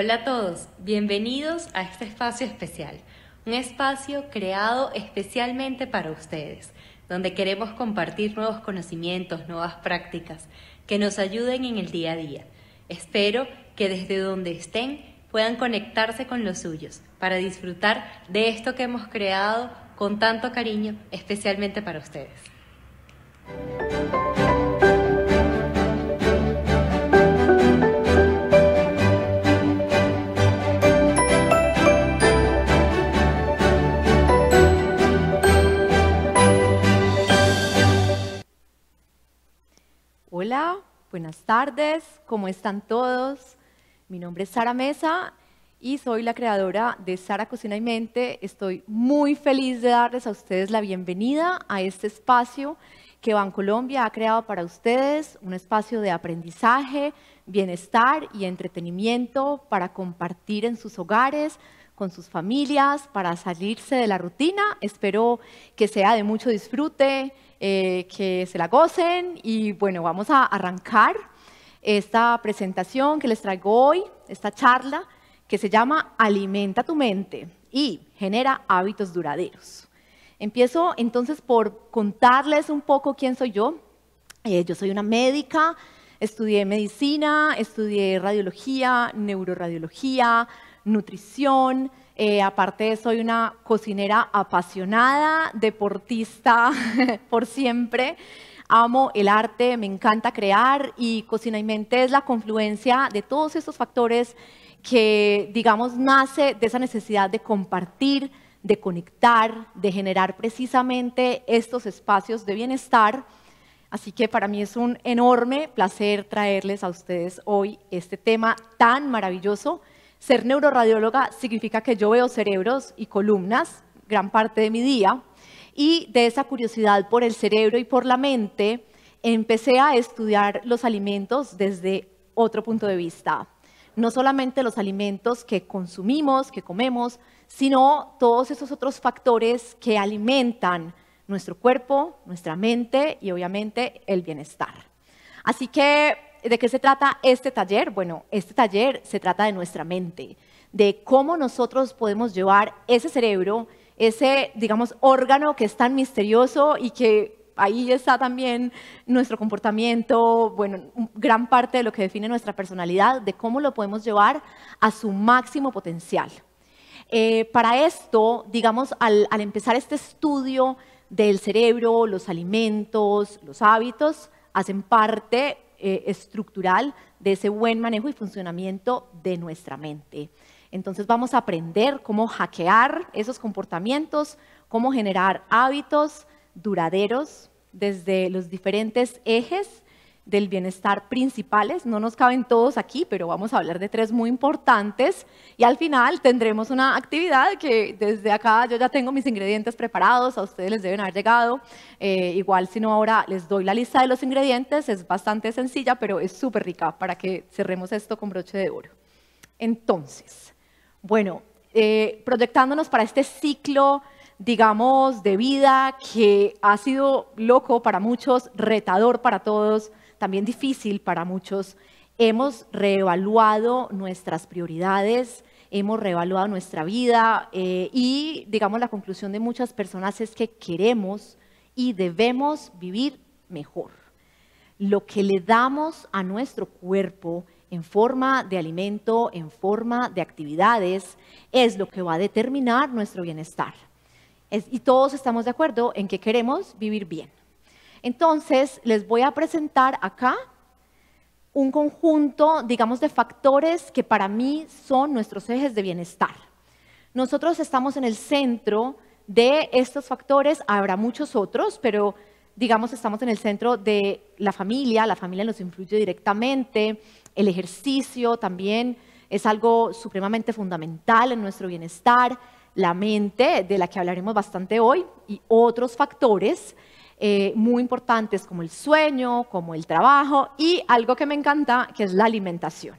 Hola a todos, bienvenidos a este espacio especial, un espacio creado especialmente para ustedes, donde queremos compartir nuevos conocimientos, nuevas prácticas que nos ayuden en el día a día. Espero que desde donde estén puedan conectarse con los suyos para disfrutar de esto que hemos creado con tanto cariño especialmente para ustedes. Hola, buenas tardes, ¿cómo están todos? Mi nombre es Sara Mesa y soy la creadora de Sara Cocina y Mente. Estoy muy feliz de darles a ustedes la bienvenida a este espacio que Bancolombia ha creado para ustedes, un espacio de aprendizaje, bienestar y entretenimiento para compartir en sus hogares, con sus familias, para salirse de la rutina. Espero que sea de mucho disfrute, eh, que se la gocen y bueno, vamos a arrancar esta presentación que les traigo hoy, esta charla que se llama Alimenta tu mente y genera hábitos duraderos. Empiezo entonces por contarles un poco quién soy yo. Eh, yo soy una médica, estudié medicina, estudié radiología, neuroradiología, nutrición, eh, aparte, soy una cocinera apasionada, deportista por siempre. Amo el arte, me encanta crear y Cocina y Mente es la confluencia de todos estos factores que, digamos, nace de esa necesidad de compartir, de conectar, de generar precisamente estos espacios de bienestar. Así que para mí es un enorme placer traerles a ustedes hoy este tema tan maravilloso ser neuroradióloga significa que yo veo cerebros y columnas gran parte de mi día y de esa curiosidad por el cerebro y por la mente empecé a estudiar los alimentos desde otro punto de vista. No solamente los alimentos que consumimos, que comemos, sino todos esos otros factores que alimentan nuestro cuerpo, nuestra mente y obviamente el bienestar. Así que ¿de qué se trata este taller? Bueno, este taller se trata de nuestra mente, de cómo nosotros podemos llevar ese cerebro, ese, digamos, órgano que es tan misterioso y que ahí está también nuestro comportamiento, bueno, gran parte de lo que define nuestra personalidad, de cómo lo podemos llevar a su máximo potencial. Eh, para esto, digamos, al, al empezar este estudio del cerebro, los alimentos, los hábitos, hacen parte eh, estructural de ese buen manejo y funcionamiento de nuestra mente. Entonces vamos a aprender cómo hackear esos comportamientos, cómo generar hábitos duraderos desde los diferentes ejes del bienestar principales. No nos caben todos aquí, pero vamos a hablar de tres muy importantes y al final tendremos una actividad que desde acá yo ya tengo mis ingredientes preparados, a ustedes les deben haber llegado. Eh, igual si no ahora les doy la lista de los ingredientes, es bastante sencilla, pero es súper rica para que cerremos esto con broche de oro. Entonces, bueno, eh, proyectándonos para este ciclo digamos, de vida que ha sido loco para muchos, retador para todos, también difícil para muchos, hemos reevaluado nuestras prioridades, hemos reevaluado nuestra vida eh, y, digamos, la conclusión de muchas personas es que queremos y debemos vivir mejor. Lo que le damos a nuestro cuerpo en forma de alimento, en forma de actividades, es lo que va a determinar nuestro bienestar. y todos estamos de acuerdo en que queremos vivir bien. Entonces, les voy a presentar acá un conjunto, digamos, de factores que para mí son nuestros ejes de bienestar. Nosotros estamos en el centro de estos factores, habrá muchos otros, pero digamos, estamos en el centro de la familia, la familia nos influye directamente, el ejercicio también es algo supremamente fundamental en nuestro bienestar, la mente, de la que hablaremos bastante hoy, y otros factores eh, muy importantes como el sueño, como el trabajo y algo que me encanta, que es la alimentación.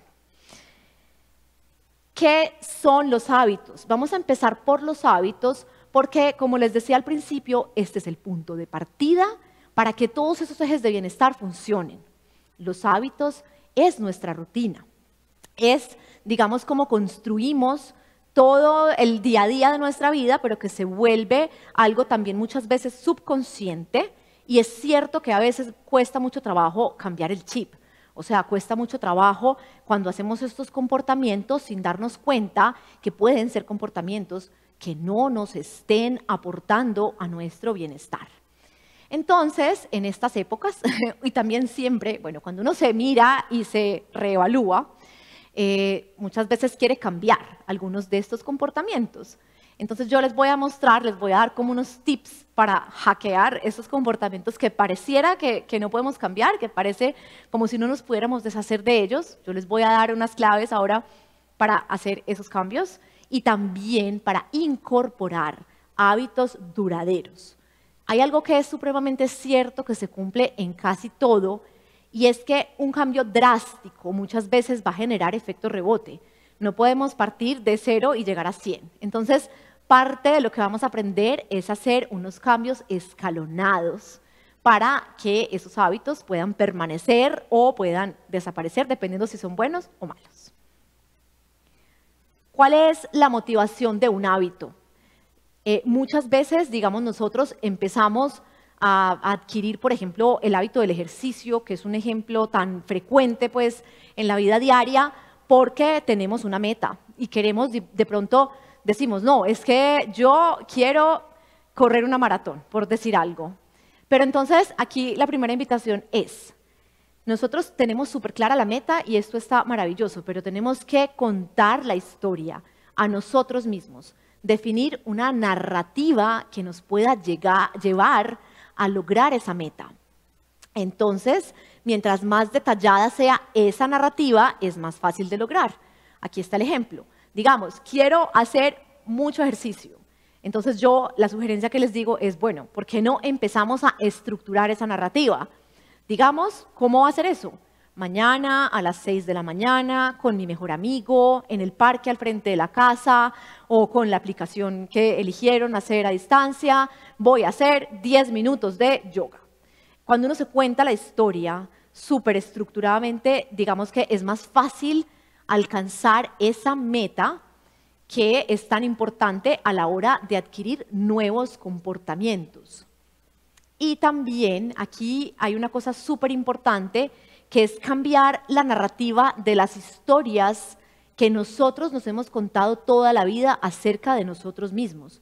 ¿Qué son los hábitos? Vamos a empezar por los hábitos porque, como les decía al principio, este es el punto de partida para que todos esos ejes de bienestar funcionen. Los hábitos es nuestra rutina, es, digamos, cómo construimos todo el día a día de nuestra vida, pero que se vuelve algo también muchas veces subconsciente. Y es cierto que a veces cuesta mucho trabajo cambiar el chip. O sea, cuesta mucho trabajo cuando hacemos estos comportamientos sin darnos cuenta que pueden ser comportamientos que no nos estén aportando a nuestro bienestar. Entonces, en estas épocas y también siempre, bueno, cuando uno se mira y se reevalúa, eh, muchas veces quiere cambiar algunos de estos comportamientos. Entonces yo les voy a mostrar, les voy a dar como unos tips para hackear esos comportamientos que pareciera que, que, no podemos cambiar, que parece como si no nos pudiéramos deshacer de ellos. Yo les voy a dar unas claves ahora para hacer esos cambios y también para incorporar hábitos duraderos. Hay algo que es supremamente cierto que se cumple en casi todo y es que un cambio drástico muchas veces va a generar efecto rebote. No podemos partir de cero y llegar a 100. Entonces, parte de lo que vamos a aprender es hacer unos cambios escalonados para que esos hábitos puedan permanecer o puedan desaparecer, dependiendo si son buenos o malos. ¿Cuál es la motivación de un hábito? Eh, muchas veces, digamos, nosotros empezamos a, adquirir, por ejemplo, el hábito del ejercicio, que es un ejemplo tan frecuente pues, en la vida diaria, porque tenemos una meta y queremos, de, pronto decimos, no, es que yo quiero correr una maratón, por decir algo. Pero entonces aquí la primera invitación es, nosotros tenemos súper clara la meta y esto está maravilloso, pero tenemos que contar la historia a nosotros mismos, definir una narrativa que nos pueda llegar, llevar a lograr esa meta. Entonces, mientras más detallada sea esa narrativa, es más fácil de lograr. Aquí está el ejemplo. Digamos, quiero hacer mucho ejercicio. Entonces yo la sugerencia que les digo es, bueno, ¿por qué no empezamos a estructurar esa narrativa? Digamos, ¿cómo va a eso? mañana a las 6 de la mañana con mi mejor amigo en el parque al frente de la casa o con la aplicación que eligieron hacer a distancia, voy a hacer 10 minutos de yoga. Cuando uno se cuenta la historia súper estructuradamente, digamos que es más fácil alcanzar esa meta que es tan importante a la hora de adquirir nuevos comportamientos. Y también aquí hay una cosa súper importante que es cambiar la narrativa de las historias que nosotros nos hemos contado toda la vida acerca de nosotros mismos.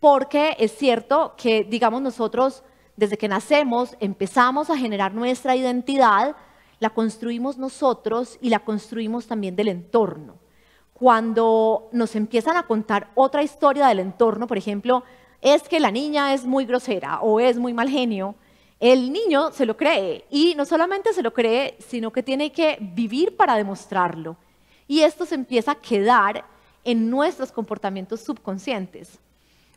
Porque es cierto que, digamos, nosotros desde que nacemos empezamos a generar nuestra identidad, la construimos nosotros y la construimos también del entorno. Cuando nos empiezan a contar otra historia del entorno, por ejemplo, es que la niña es muy grosera o es muy mal genio, el niño se lo cree y no solamente se lo cree, sino que tiene que vivir para demostrarlo. Y esto se empieza a quedar en nuestros comportamientos subconscientes.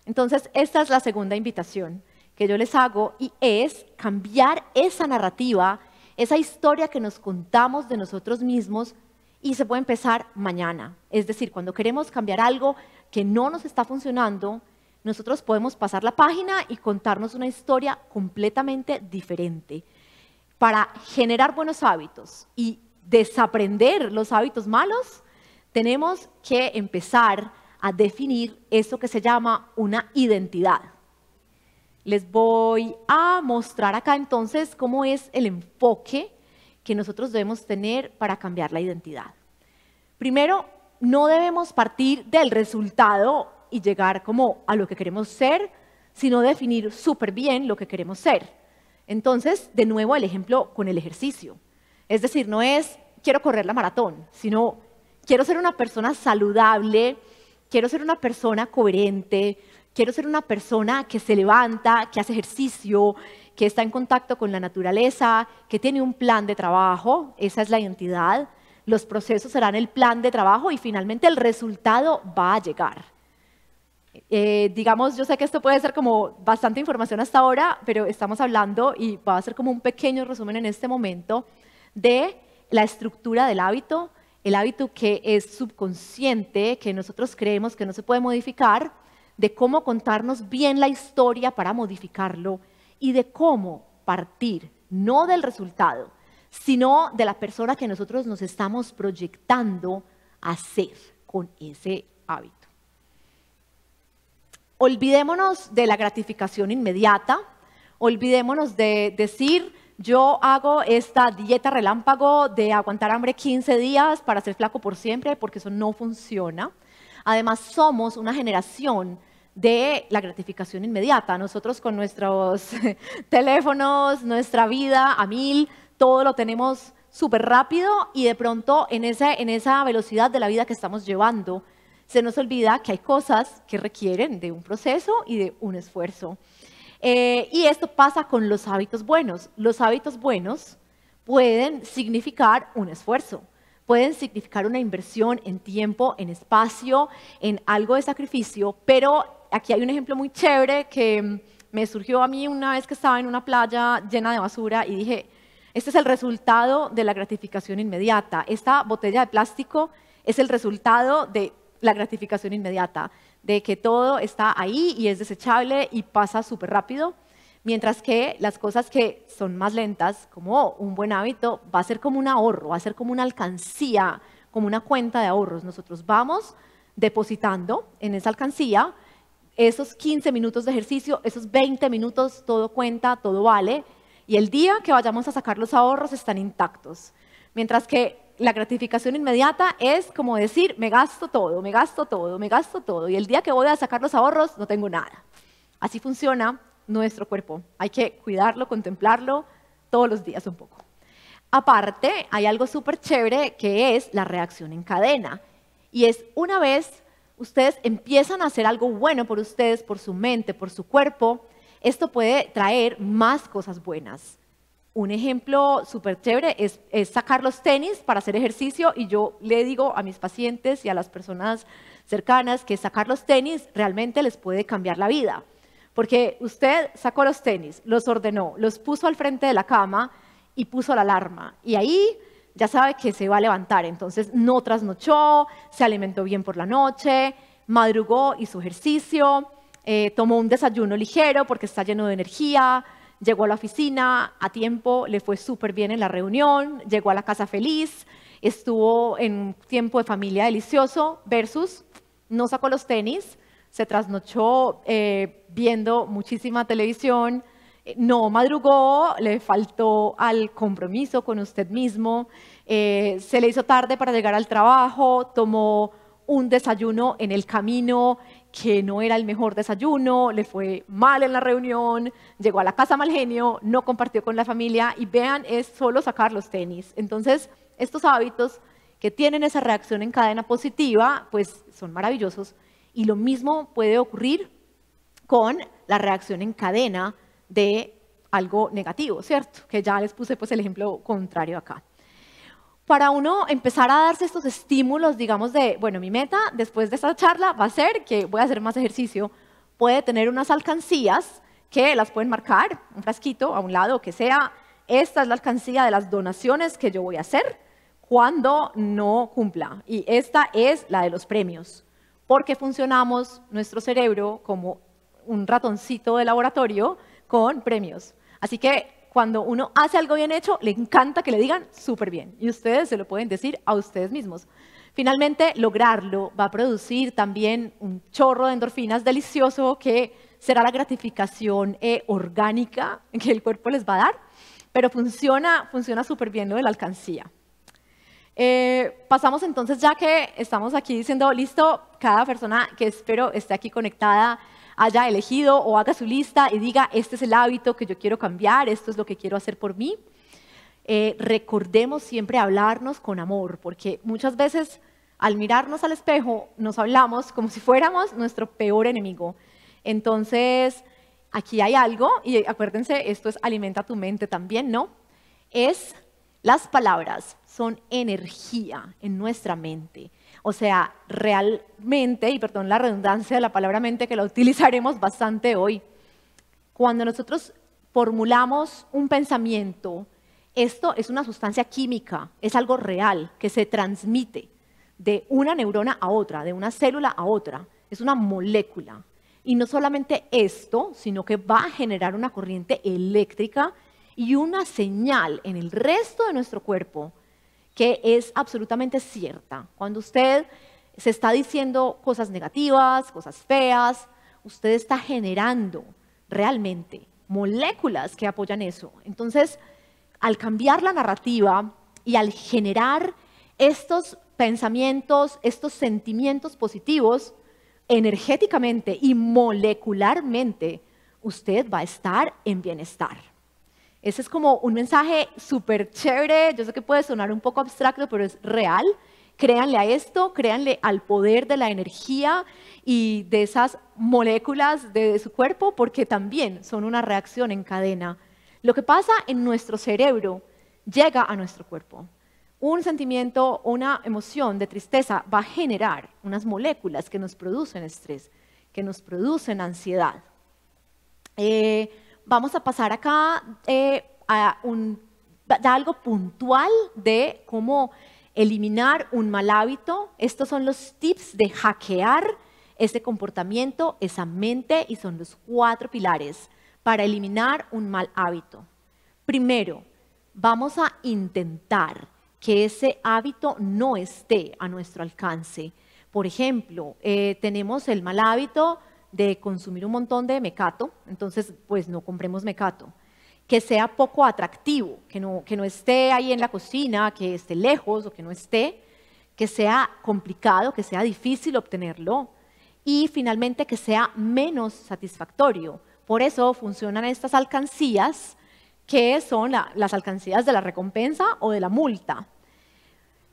Entonces, esta es la segunda invitación que yo les hago y es cambiar esa narrativa, esa historia que nos contamos de nosotros mismos y se puede empezar mañana. Es decir, cuando queremos cambiar algo que no nos está funcionando, nosotros podemos pasar la página y contarnos una historia completamente diferente. Para generar buenos hábitos y desaprender los hábitos malos, tenemos que empezar a definir eso que se llama una identidad. Les voy a mostrar acá entonces cómo es el enfoque que nosotros debemos tener para cambiar la identidad. Primero, no debemos partir del resultado y llegar como a lo que queremos ser, sino definir súper bien lo que queremos ser. Entonces, de nuevo, el ejemplo con el ejercicio. Es decir, no es quiero correr la maratón, sino quiero ser una persona saludable, quiero ser una persona coherente, quiero ser una persona que se levanta, que hace ejercicio, que está en contacto con la naturaleza, que tiene un plan de trabajo, esa es la identidad. Los procesos serán el plan de trabajo y finalmente el resultado va a llegar. Eh, digamos, yo sé que esto puede ser como bastante información hasta ahora, pero estamos hablando y va a ser como un pequeño resumen en este momento de la estructura del hábito, el hábito que es subconsciente, que nosotros creemos que no se puede modificar, de cómo contarnos bien la historia para modificarlo y de cómo partir no del resultado, sino de la persona que nosotros nos estamos proyectando a ser con ese hábito olvidémonos de la gratificación inmediata, olvidémonos de decir, yo hago esta dieta relámpago de aguantar hambre 15 días para ser flaco por siempre, porque eso no funciona. Además, somos una generación de la gratificación inmediata. Nosotros con nuestros teléfonos, nuestra vida a mil, todo lo tenemos súper rápido y de pronto en esa, en esa velocidad de la vida que estamos llevando, se nos olvida que hay cosas que requieren de un proceso y de un esfuerzo. Eh, y esto pasa con los hábitos buenos. Los hábitos buenos pueden significar un esfuerzo, pueden significar una inversión en tiempo, en espacio, en algo de sacrificio, pero aquí hay un ejemplo muy chévere que me surgió a mí una vez que estaba en una playa llena de basura y dije, este es el resultado de la gratificación inmediata. Esta botella de plástico es el resultado de la gratificación inmediata, de que todo está ahí y es desechable y pasa súper rápido, mientras que las cosas que son más lentas, como un buen hábito, va a ser como un ahorro, va a ser como una alcancía, como una cuenta de ahorros. Nosotros vamos depositando en esa alcancía esos 15 minutos de ejercicio, esos 20 minutos, todo cuenta, todo vale, y el día que vayamos a sacar los ahorros están intactos. Mientras que la gratificación inmediata es como decir, me gasto todo, me gasto todo, me gasto todo, y el día que voy a sacar los ahorros no tengo nada. Así funciona nuestro cuerpo. Hay que cuidarlo, contemplarlo todos los días un poco. Aparte, hay algo súper chévere que es la reacción en cadena. Y es una vez ustedes empiezan a hacer algo bueno por ustedes, por su mente, por su cuerpo, esto puede traer más cosas buenas. Un ejemplo súper chévere es, sacar los tenis para hacer ejercicio y yo le digo a mis pacientes y a las personas cercanas que sacar los tenis realmente les puede cambiar la vida. Porque usted sacó los tenis, los ordenó, los puso al frente de la cama y puso la alarma. Y ahí ya sabe que se va a levantar. Entonces no trasnochó, se alimentó bien por la noche, madrugó, hizo ejercicio, eh, tomó un desayuno ligero porque está lleno de energía, llegó a la oficina a tiempo, le fue súper bien en la reunión, llegó a la casa feliz, estuvo en un tiempo de familia delicioso, versus no sacó los tenis, se trasnochó eh, viendo muchísima televisión, eh, no madrugó, le faltó al compromiso con usted mismo, eh, se le hizo tarde para llegar al trabajo, tomó un desayuno en el camino que no era el mejor desayuno, le fue mal en la reunión, llegó a la casa mal genio, no compartió con la familia y vean, es solo sacar los tenis. Entonces, estos hábitos que tienen esa reacción en cadena positiva, pues son maravillosos. Y lo mismo puede ocurrir con la reacción en cadena de algo negativo, ¿cierto? Que ya les puse pues el ejemplo contrario acá para uno empezar a darse estos estímulos, digamos, de, bueno, mi meta después de esta charla va a ser que voy a hacer más ejercicio, puede tener unas alcancías que las pueden marcar, un frasquito a un lado, que sea, esta es la alcancía de las donaciones que yo voy a hacer cuando no cumpla. Y esta es la de los premios, porque funcionamos nuestro cerebro como un ratoncito de laboratorio con premios. Así que cuando uno hace algo bien hecho, le encanta que le digan súper bien. Y ustedes se lo pueden decir a ustedes mismos. Finalmente, lograrlo va a producir también un chorro de endorfinas delicioso que será la gratificación eh, orgánica que el cuerpo les va a dar, pero funciona funciona súper bien lo de la alcancía. Eh, pasamos entonces, ya que estamos aquí diciendo, listo, cada persona que espero esté aquí conectada haya elegido o haga su lista y diga, este es el hábito que yo quiero cambiar, esto es lo que quiero hacer por mí. Eh, recordemos siempre hablarnos con amor, porque muchas veces al mirarnos al espejo nos hablamos como si fuéramos nuestro peor enemigo. Entonces, aquí hay algo, y acuérdense, esto es alimenta tu mente también, ¿no? Es las palabras son energía en nuestra mente. O sea, realmente, y perdón la redundancia de la palabra mente que la utilizaremos bastante hoy, cuando nosotros formulamos un pensamiento, esto es una sustancia química, es algo real que se transmite de una neurona a otra, de una célula a otra, es una molécula. Y no solamente esto, sino que va a generar una corriente eléctrica y una señal en el resto de nuestro cuerpo que es absolutamente cierta. Cuando usted se está diciendo cosas negativas, cosas feas, usted está generando realmente moléculas que apoyan eso. Entonces, al cambiar la narrativa y al generar estos pensamientos, estos sentimientos positivos, energéticamente y molecularmente, usted va a estar en bienestar. Ese es como un mensaje súper chévere, yo sé que puede sonar un poco abstracto, pero es real. Créanle a esto, créanle al poder de la energía y de esas moléculas de, su cuerpo, porque también son una reacción en cadena. Lo que pasa en nuestro cerebro llega a nuestro cuerpo. Un sentimiento, una emoción de tristeza va a generar unas moléculas que nos producen estrés, que nos producen ansiedad. Eh, Vamos a pasar acá eh, a algo puntual de cómo eliminar un mal hábito. Estos son los tips de hackear ese comportamiento, esa mente y son los cuatro pilares para eliminar un mal hábito. Primero, vamos a intentar que ese hábito no esté a nuestro alcance. Por ejemplo, eh, tenemos el mal hábito de consumir un montón de mecato, entonces pues no compremos mecato. Que sea poco atractivo, que no, que no esté ahí en la cocina, que esté lejos o que no esté, que sea complicado, que sea difícil obtenerlo y finalmente que sea menos satisfactorio. Por eso funcionan estas alcancías que son las alcancías de la recompensa o de la multa.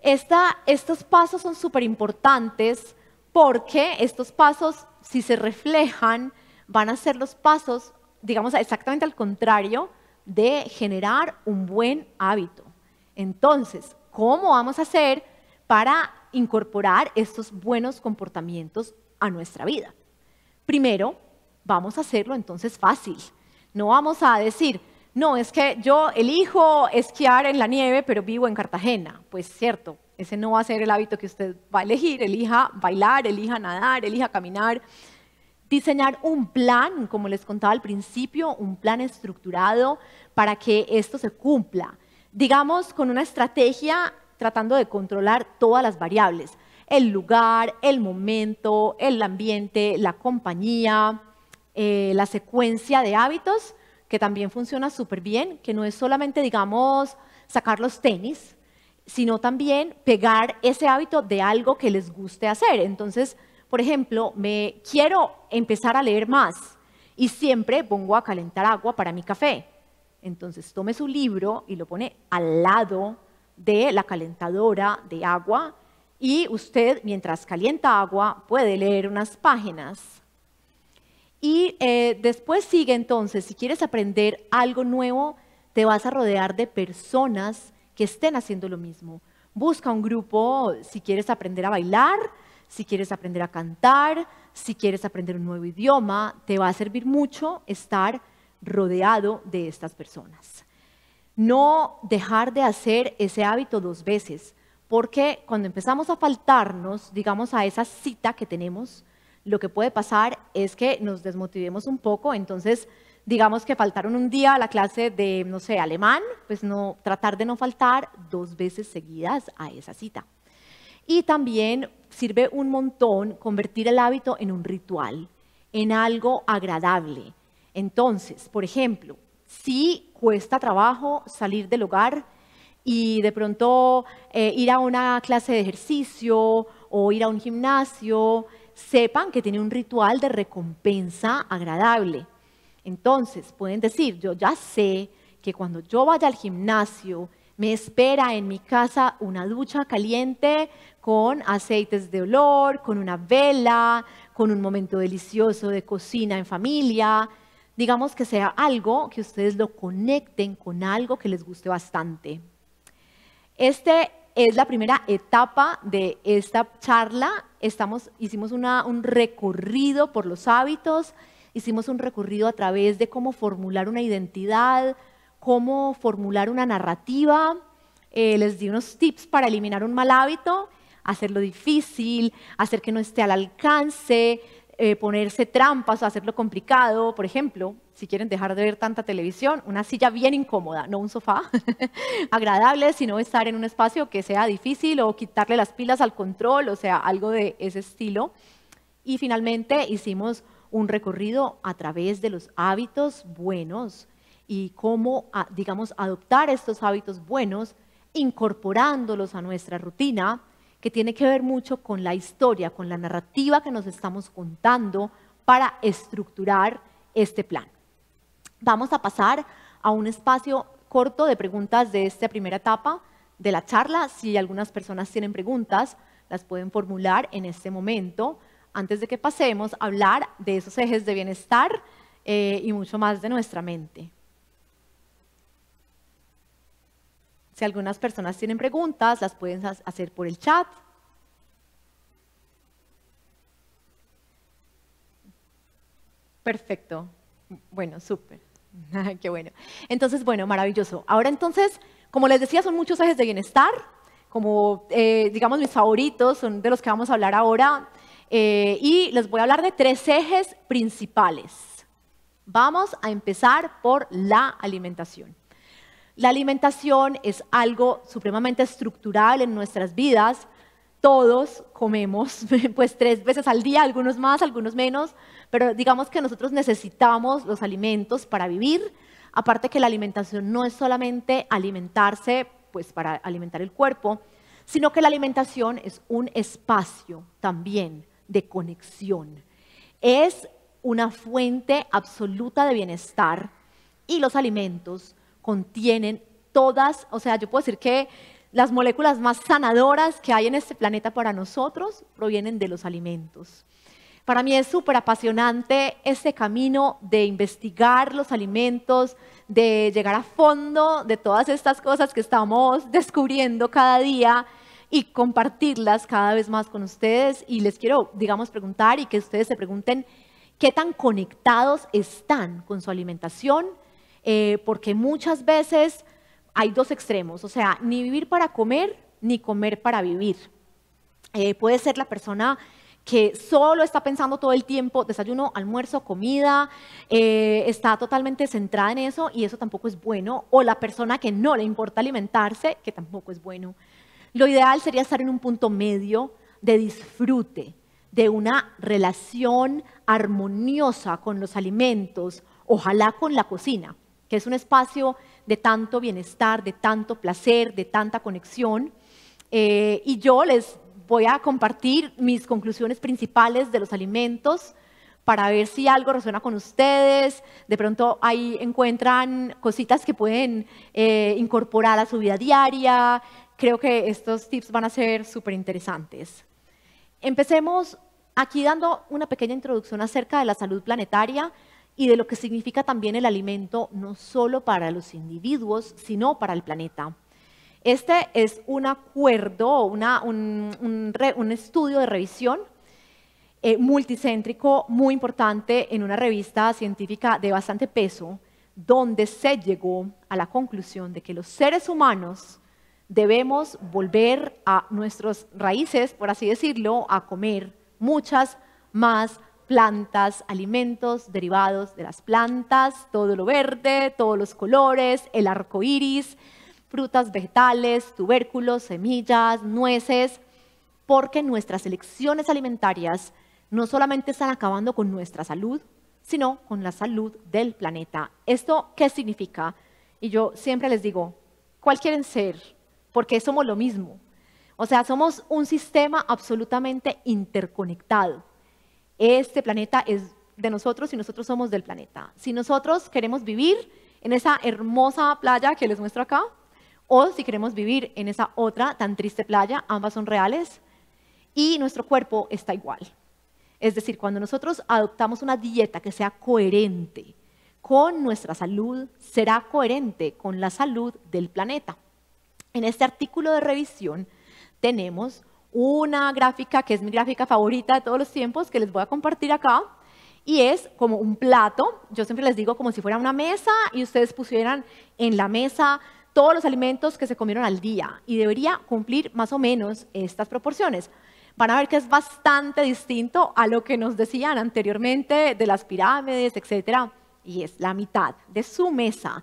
Esta, estos pasos son súper importantes porque estos pasos si se reflejan, van a ser los pasos, digamos, exactamente al contrario de generar un buen hábito. Entonces, ¿cómo vamos a hacer para incorporar estos buenos comportamientos a nuestra vida? Primero, vamos a hacerlo entonces fácil. No vamos a decir, no, es que yo elijo esquiar en la nieve, pero vivo en Cartagena. Pues cierto, ese no va a ser el hábito que usted va a elegir. Elija bailar, elija nadar, elija caminar. Diseñar un plan, como les contaba al principio, un plan estructurado para que esto se cumpla. Digamos, con una estrategia tratando de controlar todas las variables. El lugar, el momento, el ambiente, la compañía, eh, la secuencia de hábitos que también funciona súper bien, que no es solamente, digamos, sacar los tenis, sino también pegar ese hábito de algo que les guste hacer. Entonces, por ejemplo, me quiero empezar a leer más y siempre pongo a calentar agua para mi café. Entonces, tome su libro y lo pone al lado de la calentadora de agua y usted, mientras calienta agua, puede leer unas páginas. Y eh, después sigue entonces, si quieres aprender algo nuevo, te vas a rodear de personas que estén haciendo lo mismo. Busca un grupo si quieres aprender a bailar, si quieres aprender a cantar, si quieres aprender un nuevo idioma, te va a servir mucho estar rodeado de estas personas. No dejar de hacer ese hábito dos veces, porque cuando empezamos a faltarnos, digamos, a esa cita que tenemos, lo que puede pasar es que nos desmotivemos un poco, entonces digamos que faltaron un día a la clase de, no sé, alemán, pues no, tratar de no faltar dos veces seguidas a esa cita. Y también sirve un montón convertir el hábito en un ritual, en algo agradable. Entonces, por ejemplo, si cuesta trabajo salir del hogar y de pronto eh, ir a una clase de ejercicio o ir a un gimnasio, sepan que tiene un ritual de recompensa agradable. Entonces, pueden decir, yo ya sé que cuando yo vaya al gimnasio, me espera en mi casa una ducha caliente con aceites de olor, con una vela, con un momento delicioso de cocina en familia. Digamos que sea algo que ustedes lo conecten con algo que les guste bastante. Este es la primera etapa de esta charla. hicimos un recorrido por los hábitos, hicimos un recorrido a través de cómo formular una identidad, cómo formular una narrativa. Eh, les di unos tips para eliminar un mal hábito, hacerlo difícil, hacer que no esté al alcance, eh, ponerse trampas, o hacerlo complicado, por ejemplo, si quieren dejar de ver tanta televisión, una silla bien incómoda, no un sofá agradable, sino estar en un espacio que sea difícil o quitarle las pilas al control, o sea, algo de ese estilo. Y finalmente hicimos un recorrido a través de los hábitos buenos y cómo, digamos, adoptar estos hábitos buenos, incorporándolos a nuestra rutina, que tiene que ver mucho con la historia, con la narrativa que nos estamos contando para estructurar este plan. Vamos a pasar a un espacio corto de preguntas de esta primera etapa de la charla. Si algunas personas tienen preguntas, las pueden formular en este momento. Antes de que pasemos a hablar de esos ejes de bienestar eh, y mucho más de nuestra mente. Si algunas personas tienen preguntas, las pueden hacer por el chat. Perfecto. Bueno, súper. Qué bueno. Entonces, bueno, maravilloso. Ahora entonces, como les decía, son muchos ejes de bienestar. Como, eh, digamos, mis favoritos son de los que vamos a hablar ahora. Eh, y les voy a hablar de tres ejes principales. Vamos a empezar por la alimentación. La alimentación es algo supremamente estructural en nuestras vidas. Todos comemos pues tres veces al día, algunos más, algunos menos, pero digamos que nosotros necesitamos los alimentos para vivir. Aparte que la alimentación no es solamente alimentarse pues para alimentar el cuerpo, sino que la alimentación es un espacio también de conexión. Es una fuente absoluta de bienestar y los alimentos contienen todas, o sea, yo puedo decir que las moléculas más sanadoras que hay en este planeta para nosotros provienen de los alimentos. Para mí es súper apasionante este camino de investigar los alimentos, de llegar a fondo de todas estas cosas que estamos descubriendo cada día y compartirlas cada vez más con ustedes. Y les quiero, digamos, preguntar y que ustedes se pregunten qué tan conectados están con su alimentación eh, porque muchas veces hay dos extremos, o sea, ni vivir para comer, ni comer para vivir. Eh, puede ser la persona que solo está pensando todo el tiempo, desayuno, almuerzo, comida, eh, está totalmente centrada en eso y eso tampoco es bueno, o la persona que no le importa alimentarse, que tampoco es bueno. Lo ideal sería estar en un punto medio de disfrute, de una relación armoniosa con los alimentos, ojalá con la cocina que es un espacio de tanto bienestar, de tanto placer, de tanta conexión. Eh, y yo les voy a compartir mis conclusiones principales de los alimentos para ver si algo resuena con ustedes, de pronto ahí encuentran cositas que pueden eh, incorporar a su vida diaria. Creo que estos tips van a ser súper interesantes. Empecemos aquí dando una pequeña introducción acerca de la salud planetaria y de lo que significa también el alimento no solo para los individuos, sino para el planeta. Este es un acuerdo, una, un, un, un, estudio de revisión eh, multicéntrico muy importante en una revista científica de bastante peso, donde se llegó a la conclusión de que los seres humanos debemos volver a nuestras raíces, por así decirlo, a comer muchas más plantas, alimentos derivados de las plantas, todo lo verde, todos los colores, el arco iris, frutas, vegetales, tubérculos, semillas, nueces, porque nuestras elecciones alimentarias no solamente están acabando con nuestra salud, sino con la salud del planeta. ¿Esto qué significa? Y yo siempre les digo, ¿cuál quieren ser? Porque somos lo mismo. O sea, somos un sistema absolutamente interconectado este planeta es de nosotros y nosotros somos del planeta. Si nosotros queremos vivir en esa hermosa playa que les muestro acá, o si queremos vivir en esa otra tan triste playa, ambas son reales, y nuestro cuerpo está igual. Es decir, cuando nosotros adoptamos una dieta que sea coherente con nuestra salud, será coherente con la salud del planeta. En este artículo de revisión tenemos una gráfica que es mi gráfica favorita de todos los tiempos, que les voy a compartir acá, y es como un plato, yo siempre les digo como si fuera una mesa y ustedes pusieran en la mesa todos los alimentos que se comieron al día y debería cumplir más o menos estas proporciones. Van a ver que es bastante distinto a lo que nos decían anteriormente de las pirámides, etcétera, y es la mitad de su mesa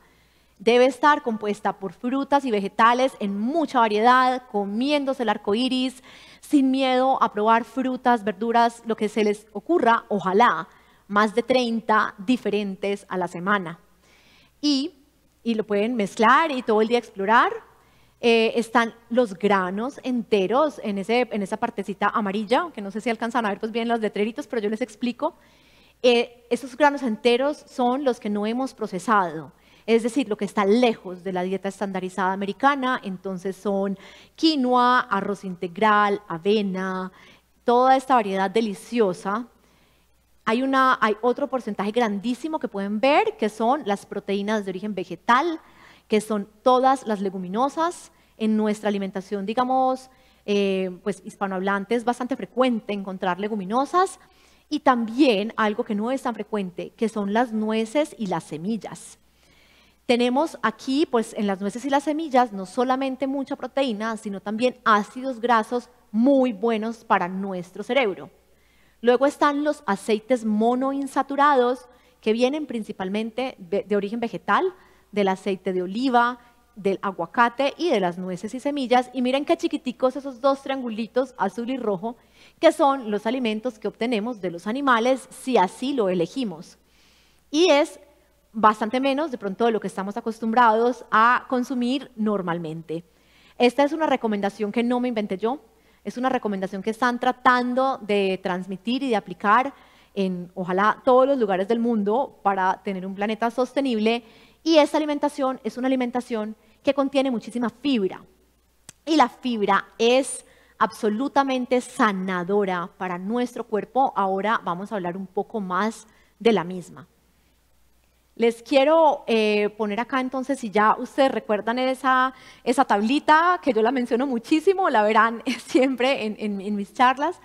debe estar compuesta por frutas y vegetales en mucha variedad, comiéndose el arco iris, sin miedo a probar frutas, verduras, lo que se les ocurra, ojalá, más de 30 diferentes a la semana. Y, lo pueden mezclar y todo el día explorar. Eh, están los granos enteros en, esa partecita amarilla, que no sé si alcanzan a ver pues bien los letreritos, pero yo les explico. Eh, esos granos enteros son los que no hemos procesado es decir, lo que está lejos de la dieta estandarizada americana, entonces son quinoa, arroz integral, avena, toda esta variedad deliciosa. Hay, una, hay otro porcentaje grandísimo que pueden ver, que son las proteínas de origen vegetal, que son todas las leguminosas. En nuestra alimentación, digamos, eh, pues hispanohablante es bastante frecuente encontrar leguminosas y también algo que no es tan frecuente, que son las nueces y las semillas. Tenemos aquí, pues en las nueces y las semillas, no solamente mucha proteína, sino también ácidos grasos muy buenos para nuestro cerebro. Luego están los aceites monoinsaturados, que vienen principalmente de origen vegetal, del aceite de oliva, del aguacate y de las nueces y semillas. Y miren qué chiquiticos esos dos triangulitos azul y rojo, que son los alimentos que obtenemos de los animales si así lo elegimos. Y es bastante menos de pronto de lo que estamos acostumbrados a consumir normalmente. Esta es una recomendación que no me inventé yo, es una recomendación que están tratando de transmitir y de aplicar en ojalá todos los lugares del mundo para tener un planeta sostenible y esta alimentación es una alimentación que contiene muchísima fibra y la fibra es absolutamente sanadora para nuestro cuerpo. Ahora vamos a hablar un poco más de la misma. Les quiero eh, poner acá entonces, si ya ustedes recuerdan esa, esa tablita, que yo la menciono muchísimo, la verán siempre en mis charlas,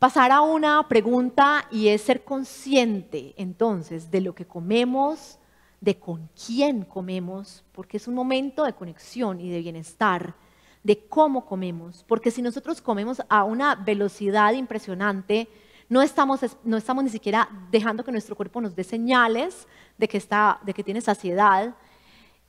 pasar a una pregunta y es ser consciente entonces de lo que comemos, de con quién comemos, porque es un momento de conexión y de bienestar, de cómo comemos, porque si nosotros comemos a una velocidad impresionante, no estamos, no estamos ni siquiera dejando que nuestro cuerpo nos dé señales de que, está, de que tiene saciedad,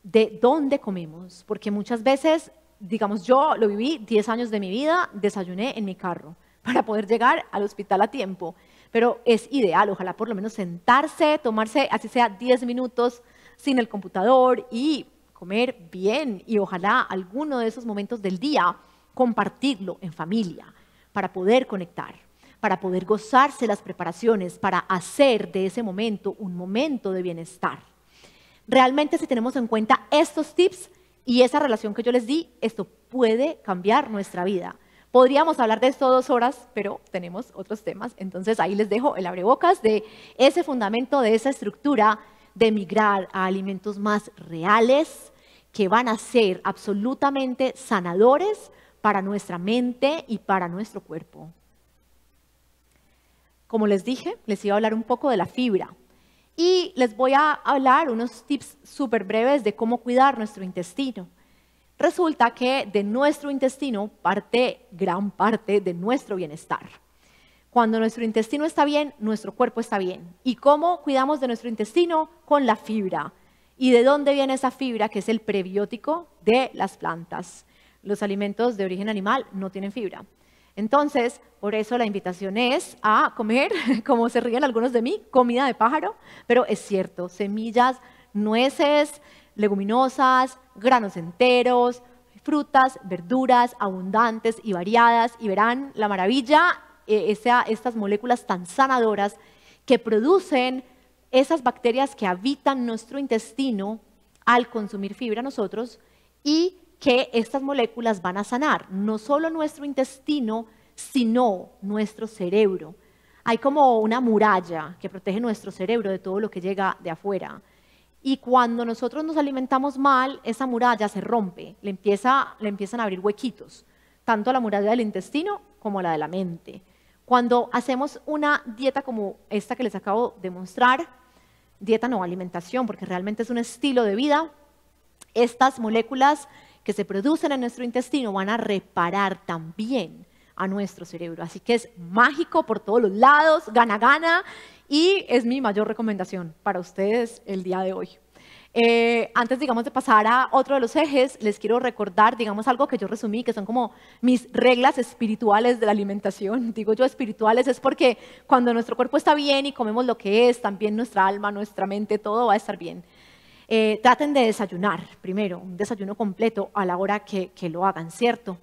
de dónde comemos, porque muchas veces, digamos, yo lo viví 10 años de mi vida, desayuné en mi carro para poder llegar al hospital a tiempo, pero es ideal, ojalá por lo menos sentarse, tomarse, así sea 10 minutos sin el computador y comer bien y ojalá alguno de esos momentos del día compartirlo en familia para poder conectar para poder gozarse las preparaciones, para hacer de ese momento un momento de bienestar. Realmente si tenemos en cuenta estos tips y esa relación que yo les di, esto puede cambiar nuestra vida. Podríamos hablar de esto dos horas, pero tenemos otros temas. Entonces ahí les dejo el abrebocas de ese fundamento, de esa estructura de migrar a alimentos más reales que van a ser absolutamente sanadores para nuestra mente y para nuestro cuerpo. Como les dije, les iba a hablar un poco de la fibra y les voy a hablar unos tips súper breves de cómo cuidar nuestro intestino. Resulta que de nuestro intestino parte gran parte de nuestro bienestar. Cuando nuestro intestino está bien, nuestro cuerpo está bien. ¿Y cómo cuidamos de nuestro intestino? Con la fibra. ¿Y de dónde viene esa fibra? Que es el prebiótico de las plantas. Los alimentos de origen animal no tienen fibra. Entonces, por eso la invitación es a comer, como se ríen algunos de mí, comida de pájaro, pero es cierto, semillas, nueces, leguminosas, granos enteros, frutas, verduras abundantes y variadas, y verán la maravilla, eh, estas moléculas tan sanadoras que producen esas bacterias que habitan nuestro intestino al consumir fibra nosotros y que estas moléculas van a sanar no solo nuestro intestino, sino nuestro cerebro. Hay como una muralla que protege nuestro cerebro de todo lo que llega de afuera. Y cuando nosotros nos alimentamos mal, esa muralla se rompe, le, empieza, le empiezan a abrir huequitos, tanto a la muralla del intestino como a la de la mente. Cuando hacemos una dieta como esta que les acabo de mostrar, dieta no alimentación, porque realmente es un estilo de vida, estas moléculas que se producen en nuestro intestino van a reparar también a nuestro cerebro. Así que es mágico por todos los lados, gana, gana, y es mi mayor recomendación para ustedes el día de hoy. Eh, antes, digamos, de pasar a otro de los ejes, les quiero recordar, digamos, algo que yo resumí, que son como mis reglas espirituales de la alimentación. Digo yo espirituales es porque cuando nuestro cuerpo está bien y comemos lo que es, también nuestra alma, nuestra mente, todo va a estar bien. Eh, traten de desayunar primero, un desayuno completo a la hora que, que lo hagan, ¿cierto?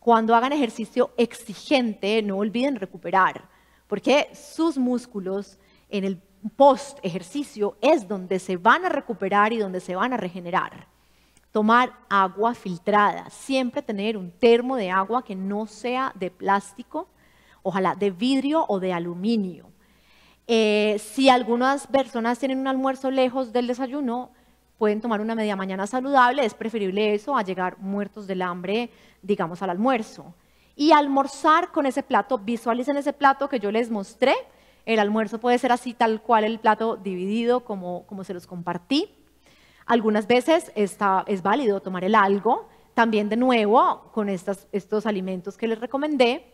Cuando hagan ejercicio exigente, no olviden recuperar, porque sus músculos en el post ejercicio es donde se van a recuperar y donde se van a regenerar. Tomar agua filtrada, siempre tener un termo de agua que no sea de plástico, ojalá de vidrio o de aluminio. Eh, si algunas personas tienen un almuerzo lejos del desayuno, pueden tomar una media mañana saludable, es preferible eso a llegar muertos del hambre, digamos, al almuerzo. Y almorzar con ese plato, visualicen ese plato que yo les mostré, el almuerzo puede ser así tal cual el plato dividido como, como se los compartí. Algunas veces es válido tomar el algo, también de nuevo con estos alimentos que les recomendé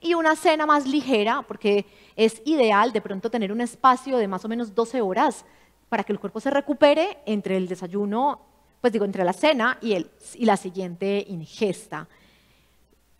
y una cena más ligera, porque es ideal de pronto tener un espacio de más o menos 12 horas para que el cuerpo se recupere entre el desayuno, pues digo, entre la cena y, el, la siguiente ingesta.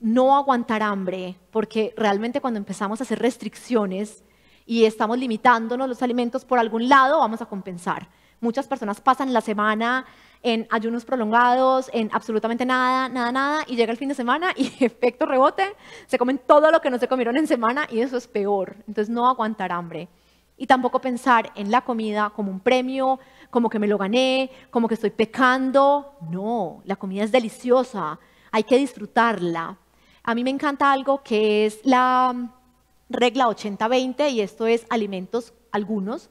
No aguantar hambre, porque realmente cuando empezamos a hacer restricciones y estamos limitándonos los alimentos por algún lado, vamos a compensar. Muchas personas pasan la semana en ayunos prolongados, en absolutamente nada, nada, nada, y llega el fin de semana y efecto rebote, se comen todo lo que no se comieron en semana y eso es peor. Entonces no aguantar hambre. Y tampoco pensar en la comida como un premio, como que me lo gané, como que estoy pecando. No, la comida es deliciosa, hay que disfrutarla. A mí me encanta algo que es la mm, regla 80-20 y esto es alimentos algunos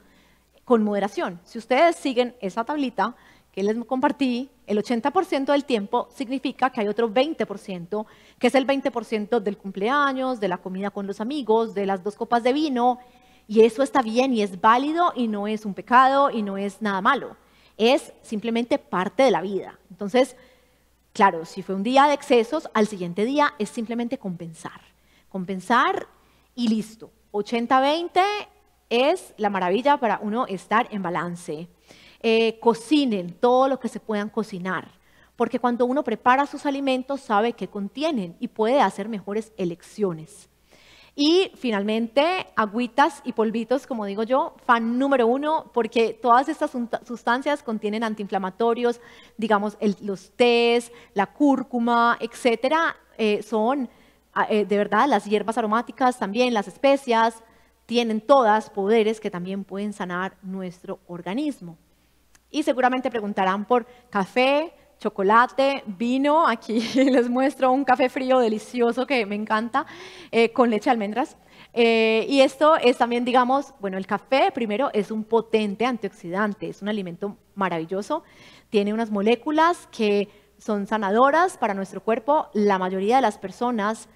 con moderación. Si ustedes siguen esa tablita, que les compartí, el 80% del tiempo significa que hay otro 20%, que es el 20% del cumpleaños, de la comida con los amigos, de las dos copas de vino, y eso está bien y es válido y no es un pecado y no es nada malo. Es simplemente parte de la vida. Entonces, claro, si fue un día de excesos, al siguiente día es simplemente compensar. Compensar y listo. 80-20 es la maravilla para uno estar en balance. Eh, cocinen todo lo que se puedan cocinar, porque cuando uno prepara sus alimentos sabe qué contienen y puede hacer mejores elecciones. Y finalmente, agüitas y polvitos, como digo yo, fan número uno, porque todas estas sustancias contienen antiinflamatorios, digamos, los tés, la cúrcuma, etcétera, eh, son ah, eh, de verdad las hierbas aromáticas, también las especias, tienen todas poderes que también pueden sanar nuestro organismo. Y seguramente preguntarán por café, chocolate, vino. Aquí les muestro un café frío delicioso que me encanta eh, con leche de almendras. Eh, y esto es también, digamos, bueno, el café primero es un potente antioxidante, es un alimento maravilloso. Tiene unas moléculas que son sanadoras para nuestro cuerpo. La mayoría de las personas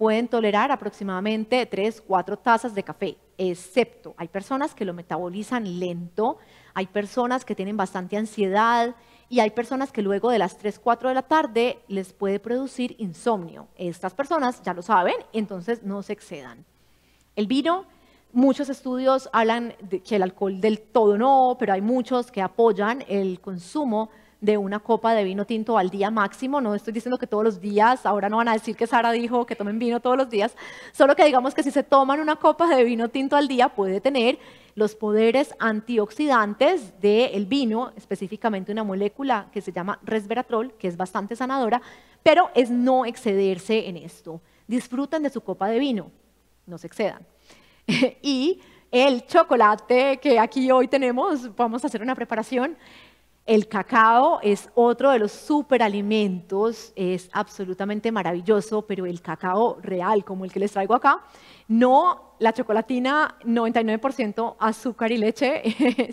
pueden tolerar aproximadamente 3, 4 tazas de café, excepto hay personas que lo metabolizan lento, hay personas que tienen bastante ansiedad y hay personas que luego de las 3, 4 de la tarde les puede producir insomnio. Estas personas ya lo saben, entonces no se excedan. El vino, muchos estudios hablan de que el alcohol del todo no, pero hay muchos que apoyan el consumo de una copa de vino tinto al día máximo. No estoy diciendo que todos los días, ahora no van a decir que Sara dijo que tomen vino todos los días, solo que digamos que si se toman una copa de vino tinto al día puede tener los poderes antioxidantes del vino, específicamente una molécula que se llama resveratrol, que es bastante sanadora, pero es no excederse en esto. Disfruten de su copa de vino, no se excedan. y el chocolate que aquí hoy tenemos, vamos a hacer una preparación, el cacao es otro de los superalimentos, es absolutamente maravilloso, pero el cacao real, como el que les traigo acá, no la chocolatina 99% azúcar y leche,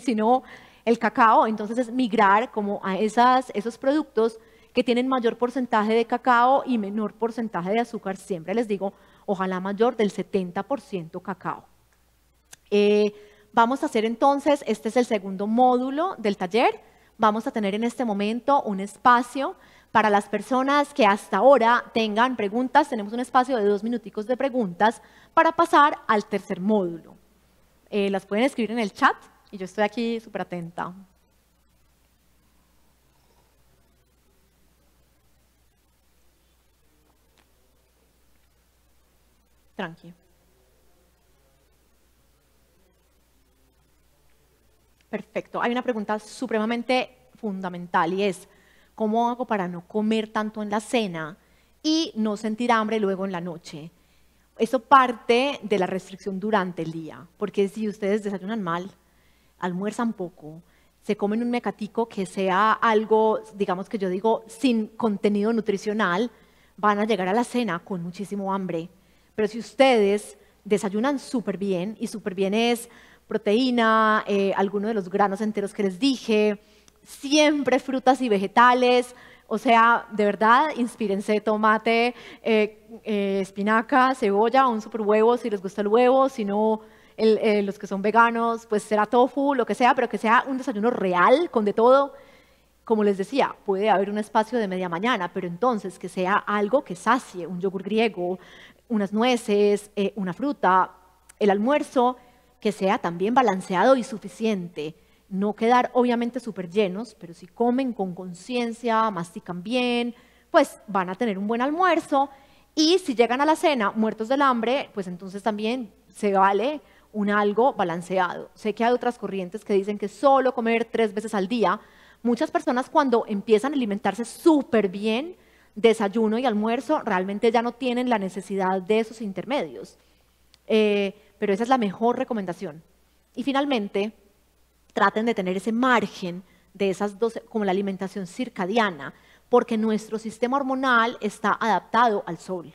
sino el cacao. Entonces es migrar como a esas, esos productos que tienen mayor porcentaje de cacao y menor porcentaje de azúcar. Siempre les digo, ojalá mayor del 70% cacao. Eh, vamos a hacer entonces, este es el segundo módulo del taller vamos a tener en este momento un espacio para las personas que hasta ahora tengan preguntas. Tenemos un espacio de dos minuticos de preguntas para pasar al tercer módulo. Eh, las pueden escribir en el chat y yo estoy aquí súper atenta. Tranquilo. Perfecto. Hay una pregunta supremamente fundamental y es, ¿cómo hago para no comer tanto en la cena y no sentir hambre luego en la noche? Eso parte de la restricción durante el día, porque si ustedes desayunan mal, almuerzan poco, se comen un mecatico que sea algo, digamos que yo digo, sin contenido nutricional, van a llegar a la cena con muchísimo hambre. Pero si ustedes desayunan súper bien, y súper bien es proteína, eh, alguno de los granos enteros que les dije, siempre frutas y vegetales, o sea, de verdad, inspírense tomate, eh, eh, espinaca, cebolla, un super huevo si les gusta el huevo, si no, los que son veganos, pues será tofu, lo que sea, pero que sea un desayuno real, con de todo. Como les decía, puede haber un espacio de media mañana, pero entonces que sea algo que sacie, un yogur griego, unas nueces, una fruta, el almuerzo que sea también balanceado y suficiente. No quedar obviamente súper llenos, pero si comen con conciencia, mastican bien, pues van a tener un buen almuerzo. Y si llegan a la cena muertos del hambre, pues entonces también se vale un algo balanceado. Sé que hay otras corrientes que dicen que solo comer tres veces al día. Muchas personas cuando empiezan a alimentarse súper bien, desayuno y almuerzo, realmente ya no tienen la necesidad de esos intermedios. Eh, pero esa es la mejor recomendación. Y finalmente, traten de tener ese margen de esas dos, como la alimentación circadiana, porque nuestro sistema hormonal está adaptado al sol.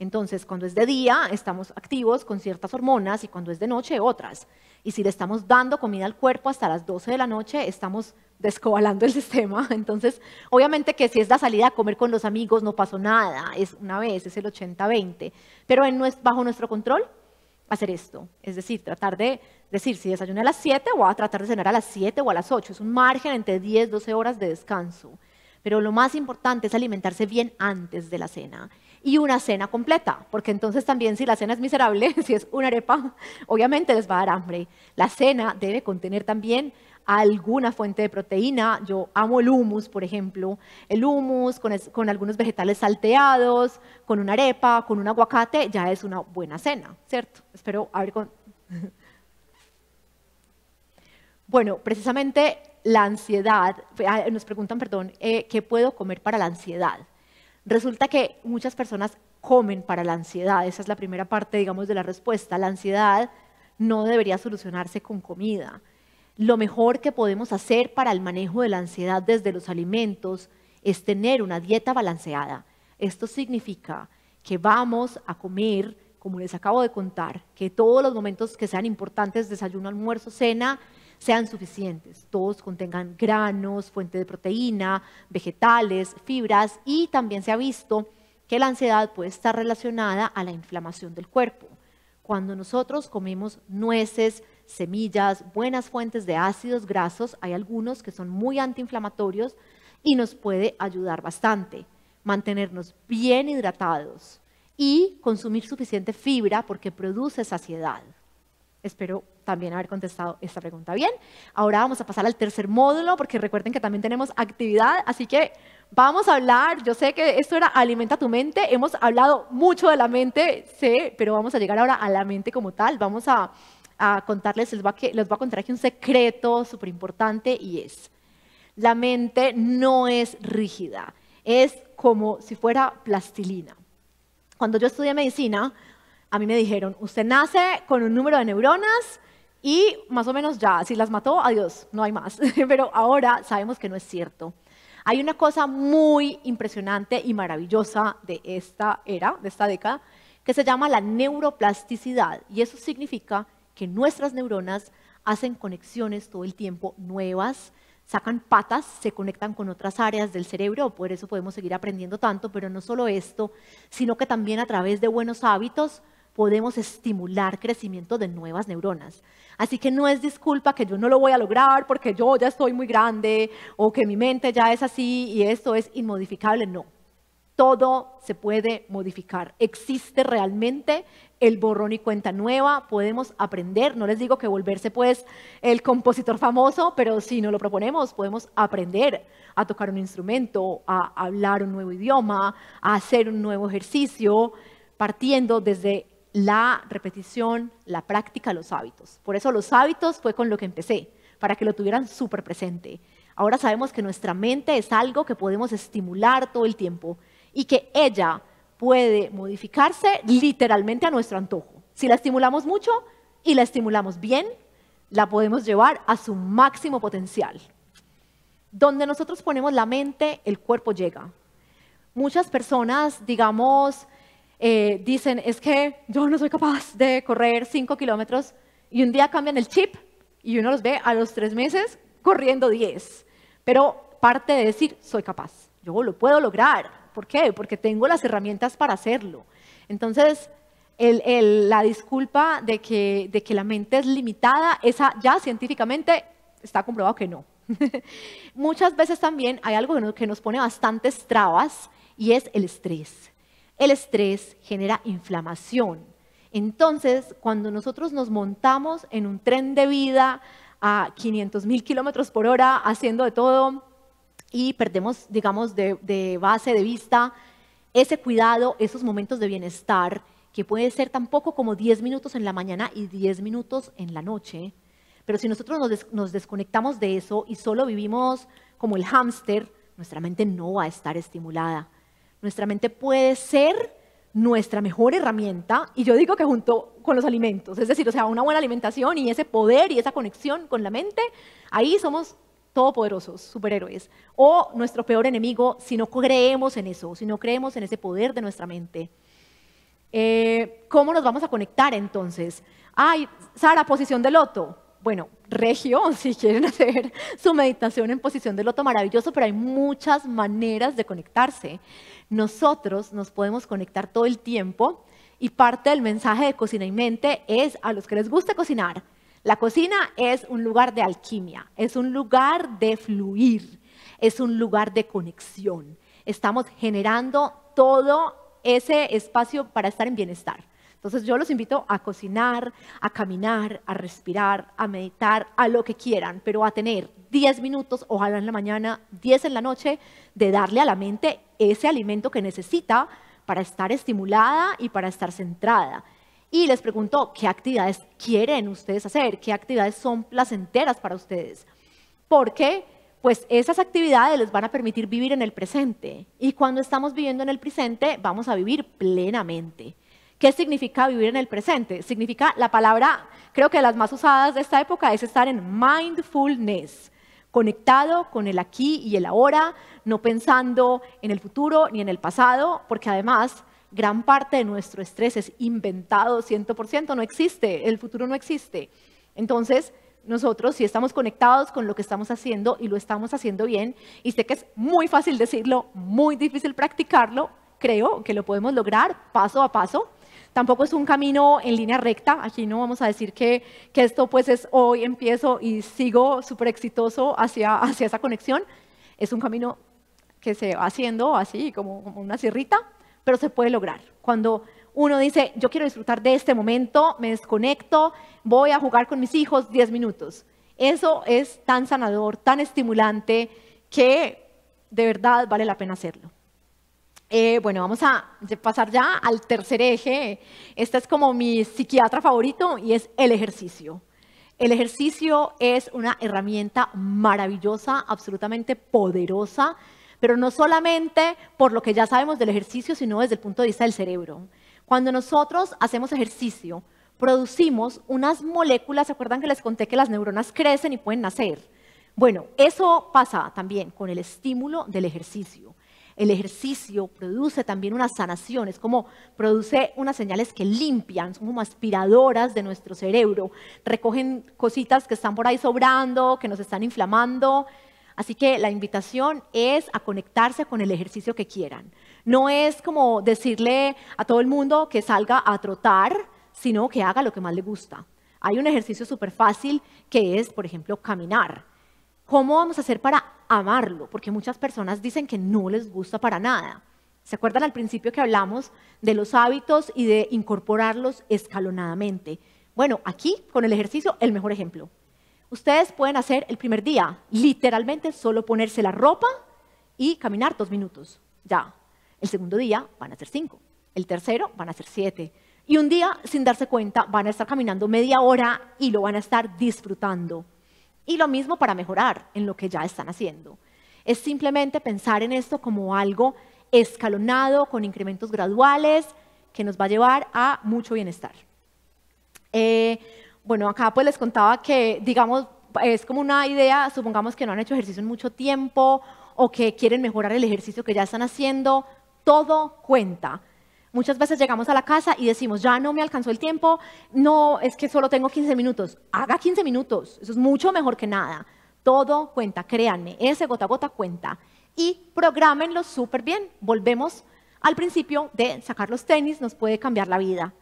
Entonces, cuando es de día, estamos activos con ciertas hormonas y cuando es de noche, otras. Y si le estamos dando comida al cuerpo hasta las 12 de la noche, estamos descobalando el sistema. Entonces, obviamente que si es la salida a comer con los amigos, no pasó nada, es una vez, es el 80-20. Pero no es bajo nuestro control, hacer esto. Es decir, tratar de decir, si desayuna a las 7, o a tratar de cenar a las 7 o a las 8. Es un margen entre 10, 12 horas de descanso. Pero lo más importante es alimentarse bien antes de la cena. Y una cena completa, porque entonces también si la cena es miserable, si es una arepa, obviamente les va a dar hambre. La cena debe contener también alguna fuente de proteína. Yo amo el hummus, por ejemplo. El hummus con, algunos vegetales salteados, con una arepa, con un aguacate, ya es una buena cena, ¿cierto? Espero Con... bueno, precisamente la ansiedad, ah, nos preguntan, perdón, eh, ¿qué puedo comer para la ansiedad? Resulta que muchas personas comen para la ansiedad, esa es la primera parte, digamos, de la respuesta. La ansiedad no debería solucionarse con comida. Lo mejor que podemos hacer para el manejo de la ansiedad desde los alimentos es tener una dieta balanceada. Esto significa que vamos a comer, como les acabo de contar, que todos los momentos que sean importantes, desayuno, almuerzo, cena, sean suficientes. Todos contengan granos, fuente de proteína, vegetales, fibras y también se ha visto que la ansiedad puede estar relacionada a la inflamación del cuerpo. Cuando nosotros comemos nueces, semillas, buenas fuentes de ácidos grasos, hay algunos que son muy antiinflamatorios y nos puede ayudar bastante. Mantenernos bien hidratados y consumir suficiente fibra porque produce saciedad. Espero también haber contestado esta pregunta bien. Ahora vamos a pasar al tercer módulo porque recuerden que también tenemos actividad, así que vamos a hablar, yo sé que esto era alimenta tu mente, hemos hablado mucho de la mente, sé, pero vamos a llegar ahora a la mente como tal, vamos a a contarles, les voy a, que, a contar aquí un secreto súper importante y es, la mente no es rígida, es como si fuera plastilina. Cuando yo estudié medicina, a mí me dijeron, usted nace con un número de neuronas y más o menos ya, si las mató, adiós, no hay más. Pero ahora sabemos que no es cierto. Hay una cosa muy impresionante y maravillosa de esta era, de esta década, que se llama la neuroplasticidad. Y eso significa que nuestras neuronas hacen conexiones todo el tiempo nuevas, sacan patas, se conectan con otras áreas del cerebro, por eso podemos seguir aprendiendo tanto, pero no solo esto, sino que también a través de buenos hábitos podemos estimular crecimiento de nuevas neuronas. Así que no es disculpa que yo no lo voy a lograr porque yo ya estoy muy grande o que mi mente ya es así y esto es inmodificable, no. Todo se puede modificar. Existe realmente el borrón y cuenta nueva, podemos aprender, no les digo que volverse pues el compositor famoso, pero si no lo proponemos, podemos aprender a tocar un instrumento, a hablar un nuevo idioma, a hacer un nuevo ejercicio, partiendo desde la repetición, la práctica, los hábitos. Por eso los hábitos fue con lo que empecé, para que lo tuvieran súper presente. Ahora sabemos que nuestra mente es algo que podemos estimular todo el tiempo y que ella puede modificarse literalmente a nuestro antojo. Si la estimulamos mucho y la estimulamos bien, la podemos llevar a su máximo potencial. Donde nosotros ponemos la mente, el cuerpo llega. Muchas personas, digamos, eh, dicen, es que yo no soy capaz de correr 5 kilómetros y un día cambian el chip y uno los ve a los tres meses corriendo 10. Pero parte de decir, soy capaz, yo lo puedo lograr, ¿Por qué? Porque tengo las herramientas para hacerlo. Entonces, la disculpa de que, de que la mente es limitada, esa ya científicamente está comprobado que no. Muchas veces también hay algo que nos, que nos pone bastantes trabas y es el estrés. El estrés genera inflamación. Entonces, cuando nosotros nos montamos en un tren de vida a 500 mil kilómetros por hora, haciendo de todo, y perdemos, digamos, de, base, de vista, ese cuidado, esos momentos de bienestar, que puede ser tan poco como 10 minutos en la mañana y 10 minutos en la noche. Pero si nosotros nos desconectamos de eso y solo vivimos como el hámster, nuestra mente no va a estar estimulada. Nuestra mente puede ser nuestra mejor herramienta, y yo digo que junto con los alimentos, es decir, o sea, una buena alimentación y ese poder y esa conexión con la mente, ahí somos todopoderosos, superhéroes, o nuestro peor enemigo si no creemos en eso, si no creemos en ese poder de nuestra mente. Eh, ¿Cómo nos vamos a conectar entonces? Ay, Sara, posición de loto. Bueno, regio, si quieren hacer su meditación en posición de loto, maravilloso, pero hay muchas maneras de conectarse. Nosotros nos podemos conectar todo el tiempo y parte del mensaje de Cocina y Mente es a los que les gusta cocinar, la cocina es un lugar de alquimia, es un lugar de fluir, es un lugar de conexión. Estamos generando todo ese espacio para estar en bienestar. Entonces yo los invito a cocinar, a caminar, a respirar, a meditar, a lo que quieran, pero a tener 10 minutos, ojalá en la mañana, 10 en la noche, de darle a la mente ese alimento que necesita para estar estimulada y para estar centrada y les preguntó qué actividades quieren ustedes hacer, qué actividades son placenteras para ustedes. Porque pues esas actividades les van a permitir vivir en el presente y cuando estamos viviendo en el presente vamos a vivir plenamente. ¿Qué significa vivir en el presente? Significa la palabra, creo que las más usadas de esta época es estar en mindfulness, conectado con el aquí y el ahora, no pensando en el futuro ni en el pasado, porque además gran parte de nuestro estrés es inventado 100%, no existe, el futuro no existe. Entonces, nosotros si estamos conectados con lo que estamos haciendo y lo estamos haciendo bien, y sé que es muy fácil decirlo, muy difícil practicarlo, creo que lo podemos lograr paso a paso. Tampoco es un camino en línea recta, aquí no vamos a decir que, que esto pues es hoy empiezo y sigo súper exitoso hacia, hacia esa conexión, es un camino que se va haciendo así como, como una sierrita, pero se puede lograr. Cuando uno dice, yo quiero disfrutar de este momento, me desconecto, voy a jugar con mis hijos 10 minutos. Eso es tan sanador, tan estimulante, que de verdad vale la pena hacerlo. Eh, bueno, vamos a pasar ya al tercer eje. Este es como mi psiquiatra favorito y es el ejercicio. El ejercicio es una herramienta maravillosa, absolutamente poderosa pero no solamente por lo que ya sabemos del ejercicio, sino desde el punto de vista del cerebro. Cuando nosotros hacemos ejercicio, producimos unas moléculas, ¿se acuerdan que les conté que las neuronas crecen y pueden nacer? Bueno, eso pasa también con el estímulo del ejercicio. El ejercicio produce también unas sanaciones, como produce unas señales que limpian, son como aspiradoras de nuestro cerebro, recogen cositas que están por ahí sobrando, que nos están inflamando, Así que la invitación es a conectarse con el ejercicio que quieran. No es como decirle a todo el mundo que salga a trotar, sino que haga lo que más le gusta. Hay un ejercicio súper fácil que es, por ejemplo, caminar. ¿Cómo vamos a hacer para amarlo? Porque muchas personas dicen que no les gusta para nada. ¿Se acuerdan al principio que hablamos de los hábitos y de incorporarlos escalonadamente? Bueno, aquí con el ejercicio, el mejor ejemplo. Ustedes pueden hacer el primer día, literalmente solo ponerse la ropa y caminar dos minutos. Ya. El segundo día van a ser cinco. El tercero van a ser siete. Y un día, sin darse cuenta, van a estar caminando media hora y lo van a estar disfrutando. Y lo mismo para mejorar en lo que ya están haciendo. Es simplemente pensar en esto como algo escalonado, con incrementos graduales, que nos va a llevar a mucho bienestar. Eh, bueno, acá pues les contaba que, digamos, es como una idea, supongamos que no han hecho ejercicio en mucho tiempo o que quieren mejorar el ejercicio que ya están haciendo, todo cuenta. Muchas veces llegamos a la casa y decimos, ya no me alcanzó el tiempo, no, es que solo tengo 15 minutos. Haga 15 minutos, eso es mucho mejor que nada. Todo cuenta, créanme, ese gota a gota cuenta. Y programenlo súper bien. Volvemos al principio de sacar los tenis, nos puede cambiar la vida.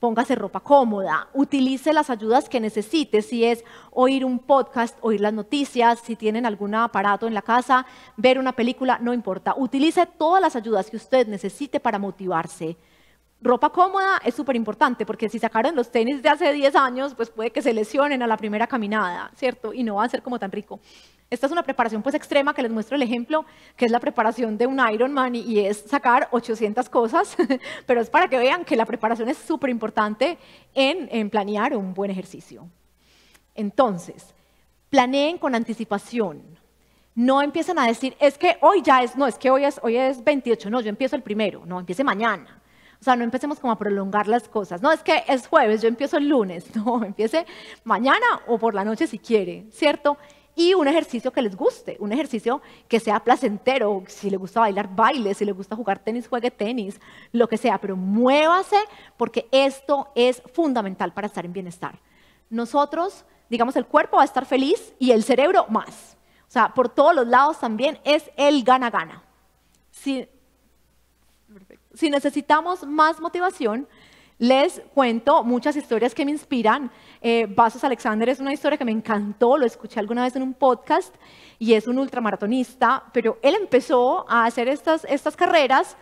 Póngase ropa cómoda, utilice las ayudas que necesite, si es oír un podcast, oír las noticias, si tienen algún aparato en la casa, ver una película, no importa. Utilice todas las ayudas que usted necesite para motivarse ropa cómoda es súper importante porque si sacaron los tenis de hace 10 años, pues puede que se lesionen a la primera caminada, ¿cierto? Y no va a ser como tan rico. Esta es una preparación pues extrema que les muestro el ejemplo, que es la preparación de un Iron Ironman y es sacar 800 cosas, pero es para que vean que la preparación es súper importante en, planear un buen ejercicio. Entonces, planeen con anticipación. No empiecen a decir, es que hoy ya es, no, es que hoy es, hoy es 28, no, yo empiezo el primero, no, empiece mañana o sea, no empecemos como a prolongar las cosas. No, es que es jueves, yo empiezo el lunes. No, empiece mañana o por la noche si quiere, ¿cierto? Y un ejercicio que les guste, un ejercicio que sea placentero. Si le gusta bailar, baile. Si le gusta jugar tenis, juegue tenis. Lo que sea, pero muévase porque esto es fundamental para estar en bienestar. Nosotros, digamos, el cuerpo va a estar feliz y el cerebro más. O sea, por todos los lados también es el gana-gana. Si si necesitamos más motivación, les cuento muchas historias que me inspiran. Eh, Vasos Alexander es una historia que me encantó, lo escuché alguna vez en un podcast y es un ultramaratonista, pero él empezó a hacer estas, estas carreras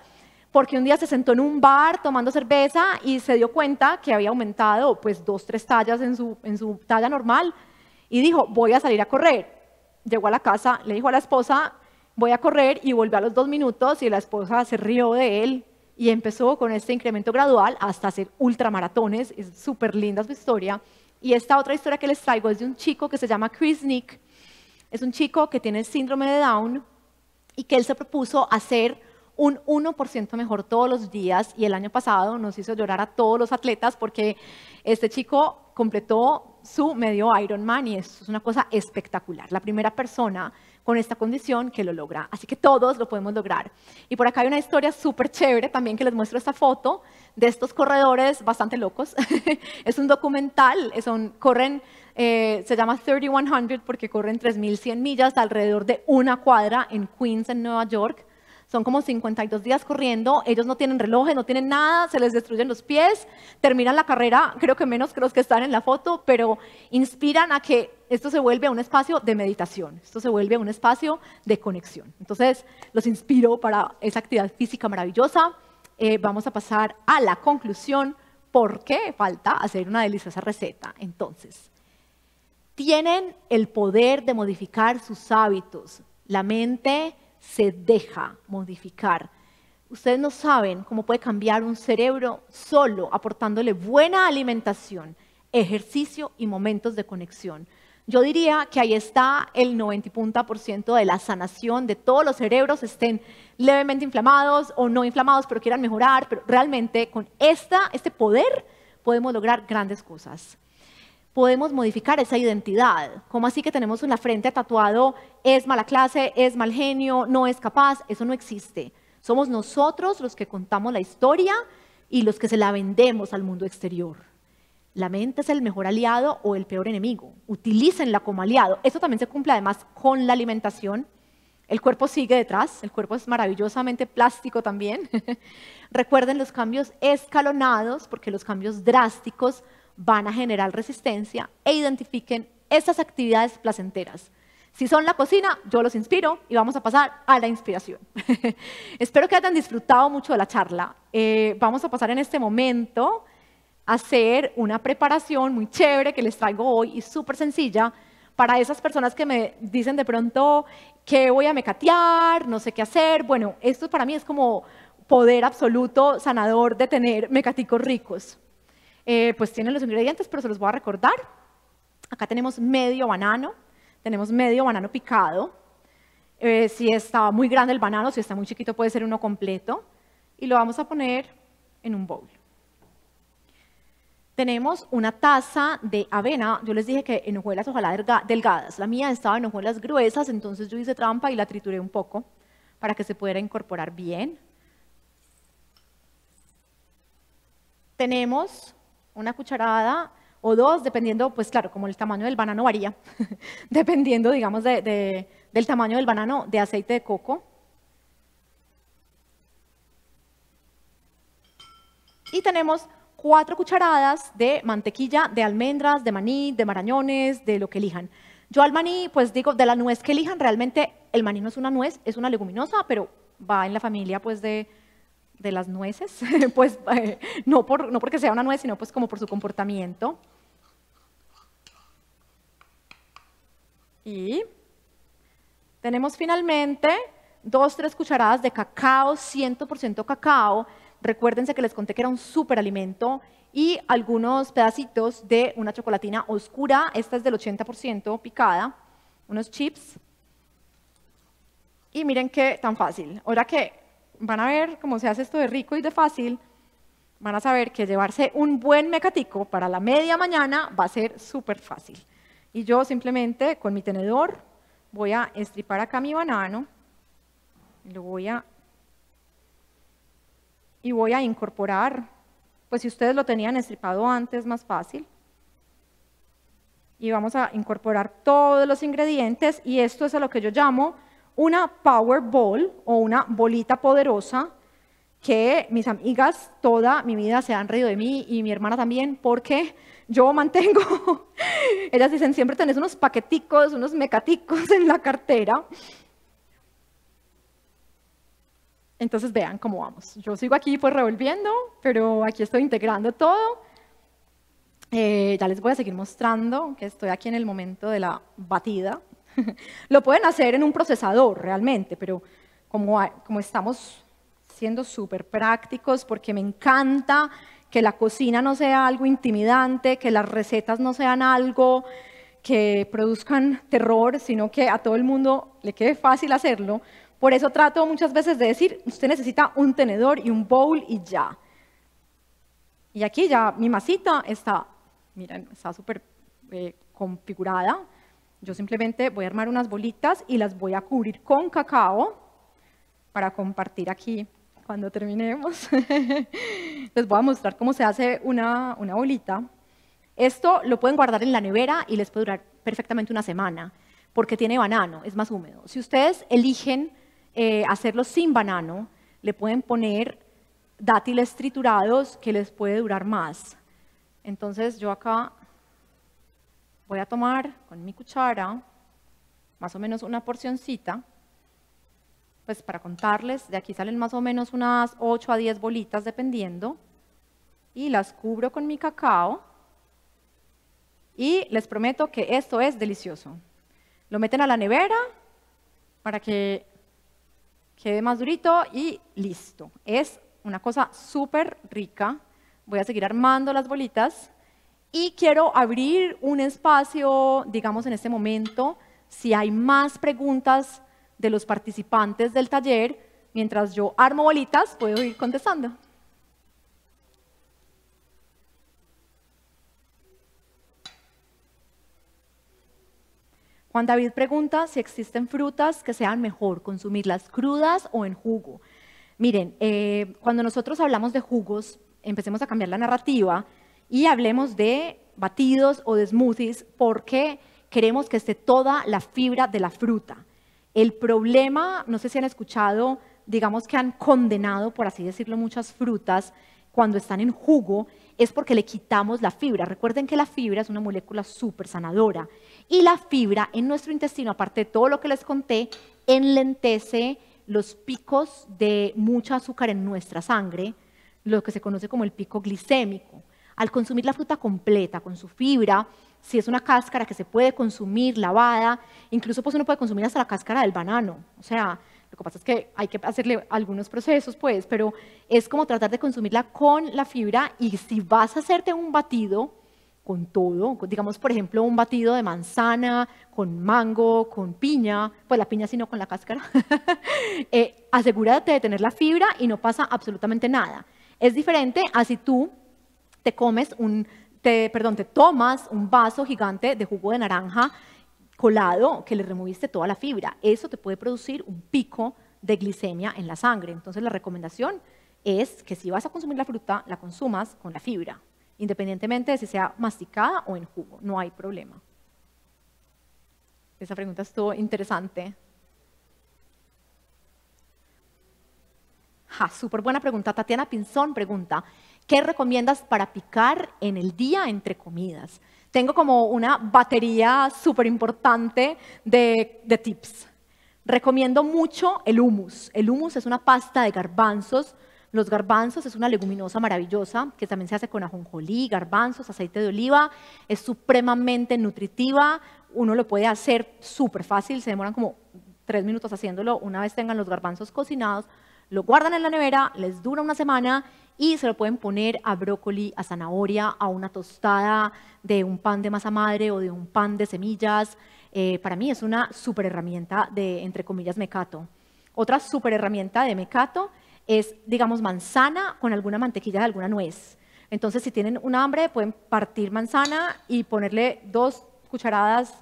porque un día se sentó en un bar tomando cerveza y se dio cuenta que había aumentado pues dos, tres tallas en su, en su talla normal y dijo, voy a salir a correr. Llegó a la casa, le dijo a la esposa, voy a correr y volvió a los dos minutos y la esposa se rió de él y empezó con este incremento gradual hasta hacer ultramaratones, es súper linda su historia. Y esta otra historia que les traigo es de un chico que se llama Chris Nick, es un chico que tiene el síndrome de Down y que él se propuso hacer un 1% mejor todos los días y el año pasado nos hizo llorar a todos los atletas porque este chico completó su medio Ironman y eso es una cosa espectacular. La primera persona con esta condición que lo logra. Así que todos lo podemos lograr. Y por acá hay una historia súper chévere también que les muestro esta foto de estos corredores bastante locos. es un documental, son, corren, eh, se llama 3100 porque corren 3100 millas alrededor de una cuadra en Queens, en Nueva York. Son como 52 días corriendo, ellos no tienen relojes, no tienen nada, se les destruyen los pies, terminan la carrera, creo que menos que los que están en la foto, pero inspiran a que esto se vuelve un espacio de meditación, esto se vuelve un espacio de conexión. Entonces, los inspiro para esa actividad física maravillosa. Eh, vamos a pasar a la conclusión, ¿por qué falta hacer una deliciosa receta. Entonces, tienen el poder de modificar sus hábitos. La mente se deja modificar. Ustedes no saben cómo puede cambiar un cerebro solo aportándole buena alimentación, ejercicio y momentos de conexión. Yo diría que ahí está el 90% de la sanación de todos los cerebros, estén levemente inflamados o no inflamados, pero quieran mejorar, pero realmente con este poder podemos lograr grandes cosas podemos modificar esa identidad. ¿Cómo así que tenemos en la frente tatuado es mala clase, es mal genio, no es capaz? Eso no existe. Somos nosotros los que contamos la historia y los que se la vendemos al mundo exterior. La mente es el mejor aliado o el peor enemigo. Utilícenla como aliado. Eso también se cumple además con la alimentación. El cuerpo sigue detrás, el cuerpo es maravillosamente plástico también. Recuerden los cambios escalonados, porque los cambios drásticos van a generar resistencia e identifiquen esas actividades placenteras. Si son la cocina, yo los inspiro y vamos a pasar a la inspiración. Espero que hayan disfrutado mucho de la charla. Eh, vamos a pasar en este momento a hacer una preparación muy chévere que les traigo hoy y súper sencilla para esas personas que me dicen de pronto que voy a mecatear, no sé qué hacer. Bueno, esto para mí es como poder absoluto sanador de tener mecaticos ricos. Eh, pues tienen los ingredientes, pero se los voy a recordar. Acá tenemos medio banano, tenemos medio banano picado. Eh, si está muy grande el banano, si está muy chiquito puede ser uno completo. Y lo vamos a poner en un bowl. Tenemos una taza de avena. Yo les dije que en hojuelas ojalá delgadas. La mía estaba en hojuelas gruesas, entonces yo hice trampa y la trituré un poco para que se pudiera incorporar bien. Tenemos una cucharada o dos, dependiendo, pues claro, como el tamaño del banano varía, dependiendo, digamos, del tamaño del banano de aceite de coco. Y tenemos cuatro cucharadas de mantequilla de almendras, de maní, de marañones, de lo que elijan. Yo al maní, pues digo, de la nuez que elijan, realmente el maní no es una nuez, es una leguminosa, pero va en la familia pues de, de las nueces, pues eh, no, por, no porque sea una nuez, sino pues como por su comportamiento. Y tenemos finalmente dos, tres cucharadas de cacao, 100% cacao. Recuérdense que les conté que era un superalimento y algunos pedacitos de una chocolatina oscura. Esta es del 80% picada, unos chips. Y miren qué tan fácil. Ahora que van a ver cómo se hace esto de rico y de fácil, van a saber que llevarse un buen mecatico para la media mañana va a ser súper fácil. Y yo simplemente con mi tenedor voy a estripar acá mi banano, lo voy a y voy a incorporar, pues si ustedes lo tenían estripado antes, más fácil. Y vamos a incorporar todos los ingredientes y esto es a lo que yo llamo una Powerball o una bolita poderosa que mis amigas toda mi vida se han reído de mí y mi hermana también porque yo mantengo, ellas dicen siempre tenés unos paqueticos, unos mecaticos en la cartera. Entonces vean cómo vamos. Yo sigo aquí pues revolviendo, pero aquí estoy integrando todo. Eh, ya les voy a seguir mostrando que estoy aquí en el momento de la batida. Lo pueden hacer en un procesador realmente, pero como, como estamos siendo súper prácticos, porque me encanta que la cocina no sea algo intimidante, que las recetas no sean algo que produzcan terror, sino que a todo el mundo le quede fácil hacerlo. Por eso trato muchas veces de decir, usted necesita un tenedor y un bowl y ya. Y aquí ya mi masita está, está súper eh, configurada. Yo simplemente voy a armar unas bolitas y las voy a cubrir con cacao para compartir aquí cuando terminemos. les voy a mostrar cómo se hace una, una bolita. Esto lo pueden guardar en la nevera y les puede durar perfectamente una semana, porque tiene banano, es más húmedo. Si ustedes eligen eh, hacerlo sin banano, le pueden poner dátiles triturados que les puede durar más. Entonces yo acá voy a tomar con mi cuchara más o menos una porcioncita, pues para contarles, de aquí salen más o menos unas 8 a 10 bolitas dependiendo, y las cubro con mi cacao, y les prometo que esto es delicioso. Lo meten a la nevera para que quede más durito y listo. Es una cosa súper rica. Voy a seguir armando las bolitas. Y quiero abrir un espacio, digamos en este momento, si hay más preguntas de los participantes del taller, mientras yo armo bolitas, puedo ir contestando. Juan David pregunta si existen frutas que sean mejor consumirlas crudas o en jugo. Miren, eh, cuando nosotros hablamos de jugos, empecemos a cambiar la narrativa y hablemos de batidos o de smoothies porque queremos que esté toda la fibra de la fruta. El problema, no sé si han escuchado, digamos que han condenado, por así decirlo, muchas frutas cuando están en jugo, es porque le quitamos la fibra. Recuerden que la fibra es una molécula súper sanadora y la fibra en nuestro intestino, aparte de todo lo que les conté, enlentece los picos de mucha azúcar en nuestra sangre, lo que se conoce como el pico glicémico. Al consumir la fruta completa, con su fibra, si es una cáscara que se puede consumir lavada, incluso pues uno puede consumir hasta la cáscara del banano. O sea, lo que pasa es que hay que hacerle algunos procesos, pues, pero es como tratar de consumirla con la fibra y si vas a hacerte un batido con todo, digamos, por ejemplo, un batido de manzana, con mango, con piña, pues la piña sino con la cáscara, eh, asegúrate de tener la fibra y no pasa absolutamente nada. Es diferente a si tú te comes un, te, perdón, te tomas un vaso gigante de jugo de naranja colado que le removiste toda la fibra. Eso te puede producir un pico de glicemia en la sangre. Entonces la recomendación es que si vas a consumir la fruta, la consumas con la fibra, independientemente de si sea masticada o en jugo, no hay problema. Esa pregunta estuvo interesante. súper buena pregunta. Tatiana Pinzón pregunta, ¿Qué recomiendas para picar en el día entre comidas? Tengo como una batería súper importante de, tips. Recomiendo mucho el humus. El humus es una pasta de garbanzos. Los garbanzos es una leguminosa maravillosa que también se hace con ajonjolí, garbanzos, aceite de oliva. Es supremamente nutritiva. Uno lo puede hacer súper fácil. Se demoran como tres minutos haciéndolo. Una vez tengan los garbanzos cocinados, lo guardan en la nevera, les dura una semana y se lo pueden poner a brócoli, a zanahoria, a una tostada de un pan de masa madre o de un pan de semillas. Eh, para mí es una super herramienta de, entre comillas, mecato. Otra super herramienta de mecato es, digamos, manzana con alguna mantequilla de alguna nuez. Entonces, si tienen un hambre, pueden partir manzana y ponerle dos cucharadas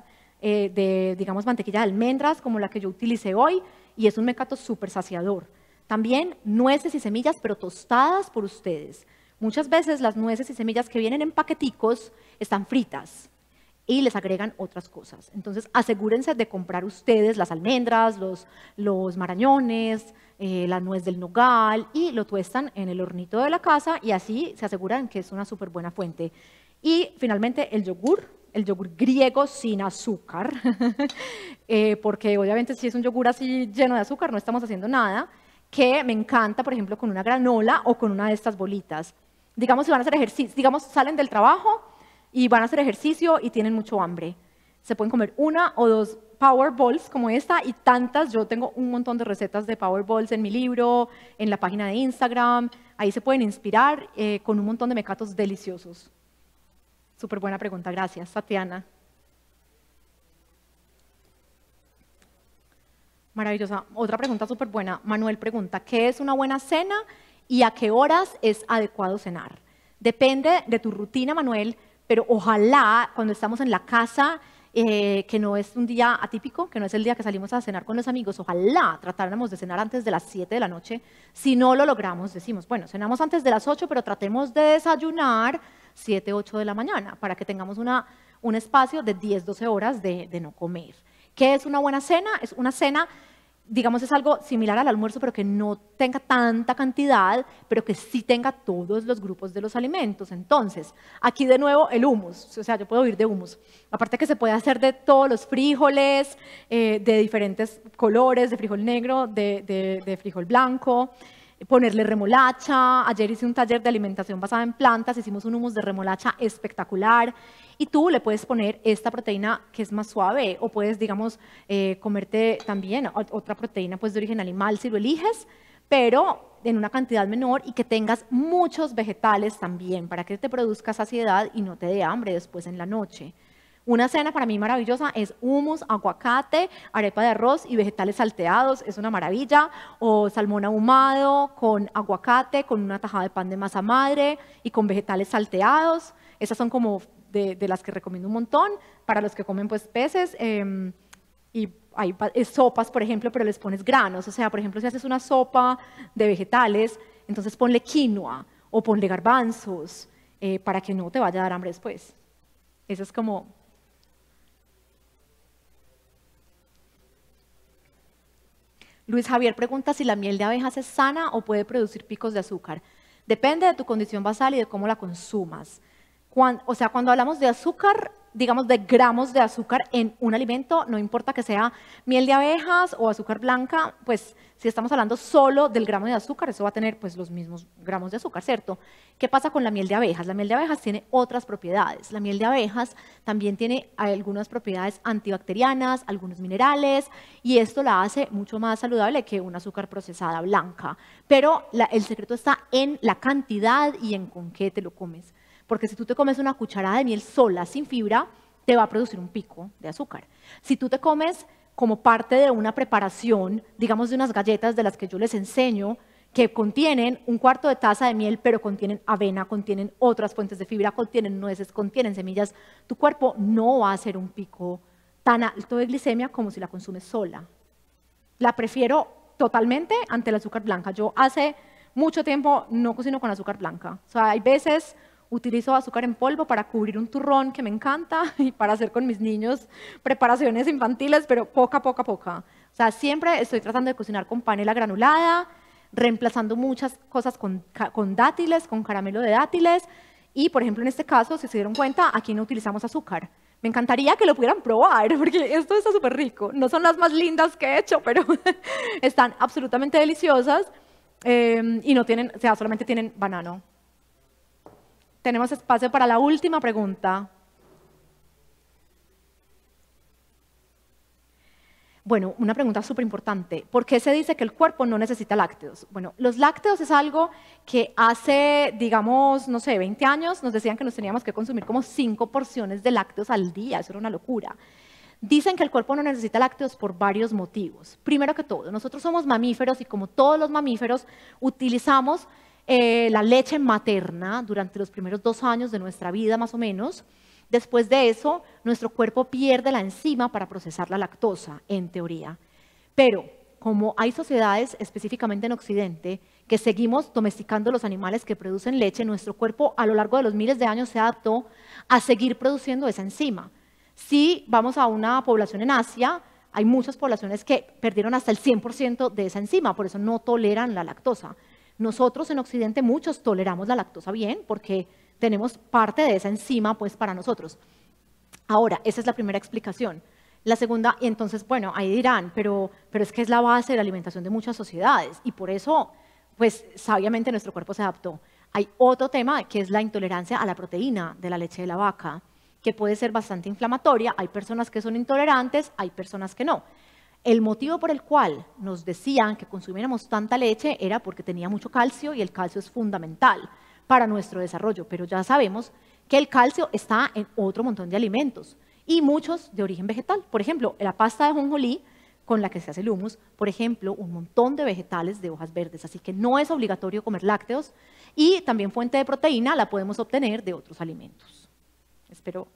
eh, de, digamos, mantequilla de almendras, como la que yo utilicé hoy, y es un mecato súper saciador. También nueces y semillas, pero tostadas por ustedes. Muchas veces las nueces y semillas que vienen en paqueticos están fritas y les agregan otras cosas. Entonces, asegúrense de comprar ustedes las almendras, los, los marañones, eh, la nuez del nogal y lo tuestan en el hornito de la casa y así se aseguran que es una súper buena fuente. Y finalmente, el yogur, el yogur griego sin azúcar, eh, porque obviamente si es un yogur así lleno de azúcar no estamos haciendo nada que me encanta, por ejemplo, con una granola o con una de estas bolitas. Digamos, van a hacer ejercicio, digamos, salen del trabajo y van a hacer ejercicio y tienen mucho hambre. Se pueden comer una o dos Power Balls como esta y tantas. Yo tengo un montón de recetas de Power Balls en mi libro, en la página de Instagram. Ahí se pueden inspirar eh, con un montón de mecatos deliciosos. Súper buena pregunta, gracias, Tatiana. Maravillosa. Otra pregunta súper buena. Manuel pregunta, ¿qué es una buena cena y a qué horas es adecuado cenar? Depende de tu rutina, Manuel, pero ojalá cuando estamos en la casa, eh, que no es un día atípico, que no es el día que salimos a cenar con los amigos, ojalá tratáramos de cenar antes de las 7 de la noche. Si no lo logramos, decimos, bueno, cenamos antes de las 8, pero tratemos de desayunar 7, 8 de la mañana para que tengamos un espacio de 10, 12 horas de no comer. ¿Qué es una buena cena? Es una cena, digamos, es algo similar al almuerzo, pero que no tenga tanta cantidad, pero que sí tenga todos los grupos de los alimentos. Entonces, aquí de nuevo el humus, o sea, yo puedo ir de humus. Aparte que se puede hacer de todos los frijoles, eh, de diferentes colores, de frijol negro, de, de frijol blanco ponerle remolacha. Ayer hice un taller de alimentación basada en plantas, hicimos un humus de remolacha espectacular y tú le puedes poner esta proteína que es más suave o puedes, digamos, eh, comerte también otra proteína pues de origen animal si lo eliges, pero en una cantidad menor y que tengas muchos vegetales también para que te produzca saciedad y no te dé hambre después en la noche. Una cena para mí maravillosa es humus aguacate, arepa de arroz y vegetales salteados, es una maravilla, o salmón ahumado con aguacate, con una tajada de pan de masa madre y con vegetales salteados. Esas son como de, las que recomiendo un montón, para los que comen pues peces. Em, y hay eh, sopas, por ejemplo, pero les pones granos. O sea, por ejemplo, si haces una sopa de vegetales, entonces ponle quinoa o ponle garbanzos eh, para que no te vaya a dar hambre después. Eso es como... Luis Javier pregunta si la miel de abejas es sana o puede producir picos de azúcar. Depende de tu condición basal y de cómo la consumas o sea, cuando hablamos de azúcar, digamos de gramos de azúcar en un alimento, no importa que sea miel de abejas o azúcar blanca, pues si estamos hablando solo del gramo de azúcar, eso va a tener pues los mismos gramos de azúcar, ¿cierto? ¿Qué pasa con la miel de abejas? La miel de abejas tiene otras propiedades. La miel de abejas también tiene algunas propiedades antibacterianas, algunos minerales, y esto la hace mucho más saludable que un azúcar procesada blanca. Pero el secreto está en la cantidad y en con qué te lo comes. Porque si tú te comes una cucharada de miel sola, sin fibra, te va a producir un pico de azúcar. Si tú te comes como parte de una preparación, digamos de unas galletas de las que yo les enseño, que contienen un cuarto de taza de miel, pero contienen avena, contienen otras fuentes de fibra, contienen nueces, contienen semillas, tu cuerpo no va a hacer un pico tan alto de glicemia como si la consumes sola. La prefiero totalmente ante el azúcar blanca. Yo hace mucho tiempo no cocino con azúcar blanca. O sea, hay veces Utilizo azúcar en polvo para cubrir un turrón que me encanta y para hacer con mis niños preparaciones infantiles, pero poca, poca, poca. O sea, siempre estoy tratando de cocinar con panela granulada, reemplazando muchas cosas con, dátiles, con caramelo de dátiles. Y, por ejemplo, en este caso, si se dieron cuenta, aquí no utilizamos azúcar. Me encantaría que lo pudieran probar, porque esto está súper rico. No son las más lindas que he hecho, pero están absolutamente deliciosas. Eh, y no tienen, o sea, solamente tienen banano. Tenemos espacio para la última pregunta. Bueno, una pregunta súper importante. ¿Por qué se dice que el cuerpo no necesita lácteos? Bueno, los lácteos es algo que hace, digamos, no sé, 20 años nos decían que nos teníamos que consumir como 5 porciones de lácteos al día. Eso era una locura. Dicen que el cuerpo no necesita lácteos por varios motivos. Primero que todo, nosotros somos mamíferos y como todos los mamíferos utilizamos eh, la leche materna durante los primeros dos años de nuestra vida más o menos. Después de eso, nuestro cuerpo pierde la enzima para procesar la lactosa, en teoría. Pero como hay sociedades, específicamente en Occidente, que seguimos domesticando los animales que producen leche, nuestro cuerpo a lo largo de los miles de años se adaptó a seguir produciendo esa enzima. Si vamos a una población en Asia, hay muchas poblaciones que perdieron hasta el 100% de esa enzima, por eso no toleran la lactosa. Nosotros en Occidente muchos toleramos la lactosa bien porque tenemos parte de esa enzima pues para nosotros. Ahora, esa es la primera explicación. La segunda, y entonces, bueno, ahí dirán, pero, pero es que es la base de la alimentación de muchas sociedades y por eso, pues sabiamente nuestro cuerpo se adaptó. Hay otro tema que es la intolerancia a la proteína de la leche de la vaca, que puede ser bastante inflamatoria. Hay personas que son intolerantes, hay personas que no. El motivo por el cual nos decían que consumiéramos tanta leche era porque tenía mucho calcio y el calcio es fundamental para nuestro desarrollo, pero ya sabemos que el calcio está en otro montón de alimentos y muchos de origen vegetal. Por ejemplo, la pasta de jonjolí con la que se hace el humus, por ejemplo, un montón de vegetales de hojas verdes, así que no es obligatorio comer lácteos y también fuente de proteína la podemos obtener de otros alimentos. Espero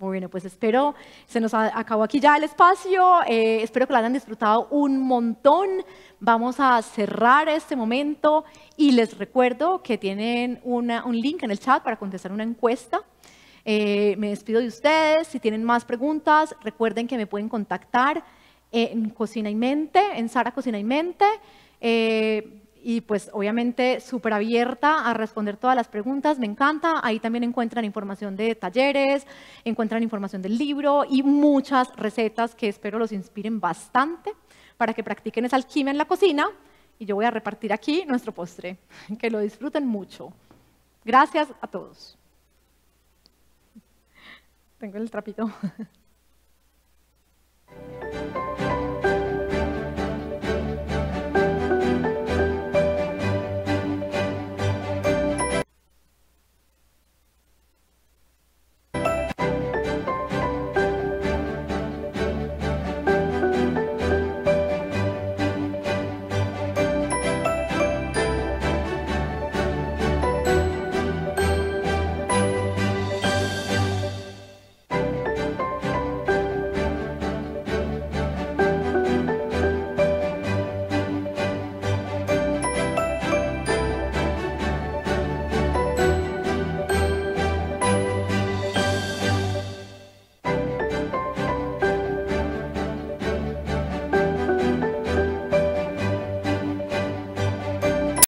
Bueno, pues espero, se nos acabó aquí ya el espacio, eh, espero que lo hayan disfrutado un montón. Vamos a cerrar este momento y les recuerdo que tienen un link en el chat para contestar una encuesta. Eh, me despido de ustedes, si tienen más preguntas, recuerden que me pueden contactar en Cocina y Mente, en Sara Cocina y Mente. Eh, y pues obviamente súper abierta a responder todas las preguntas, me encanta. Ahí también encuentran información de talleres, encuentran información del libro y muchas recetas que espero los inspiren bastante para que practiquen esa alquimia en la cocina. Y yo voy a repartir aquí nuestro postre. Que lo disfruten mucho. Gracias a todos. Tengo el trapito.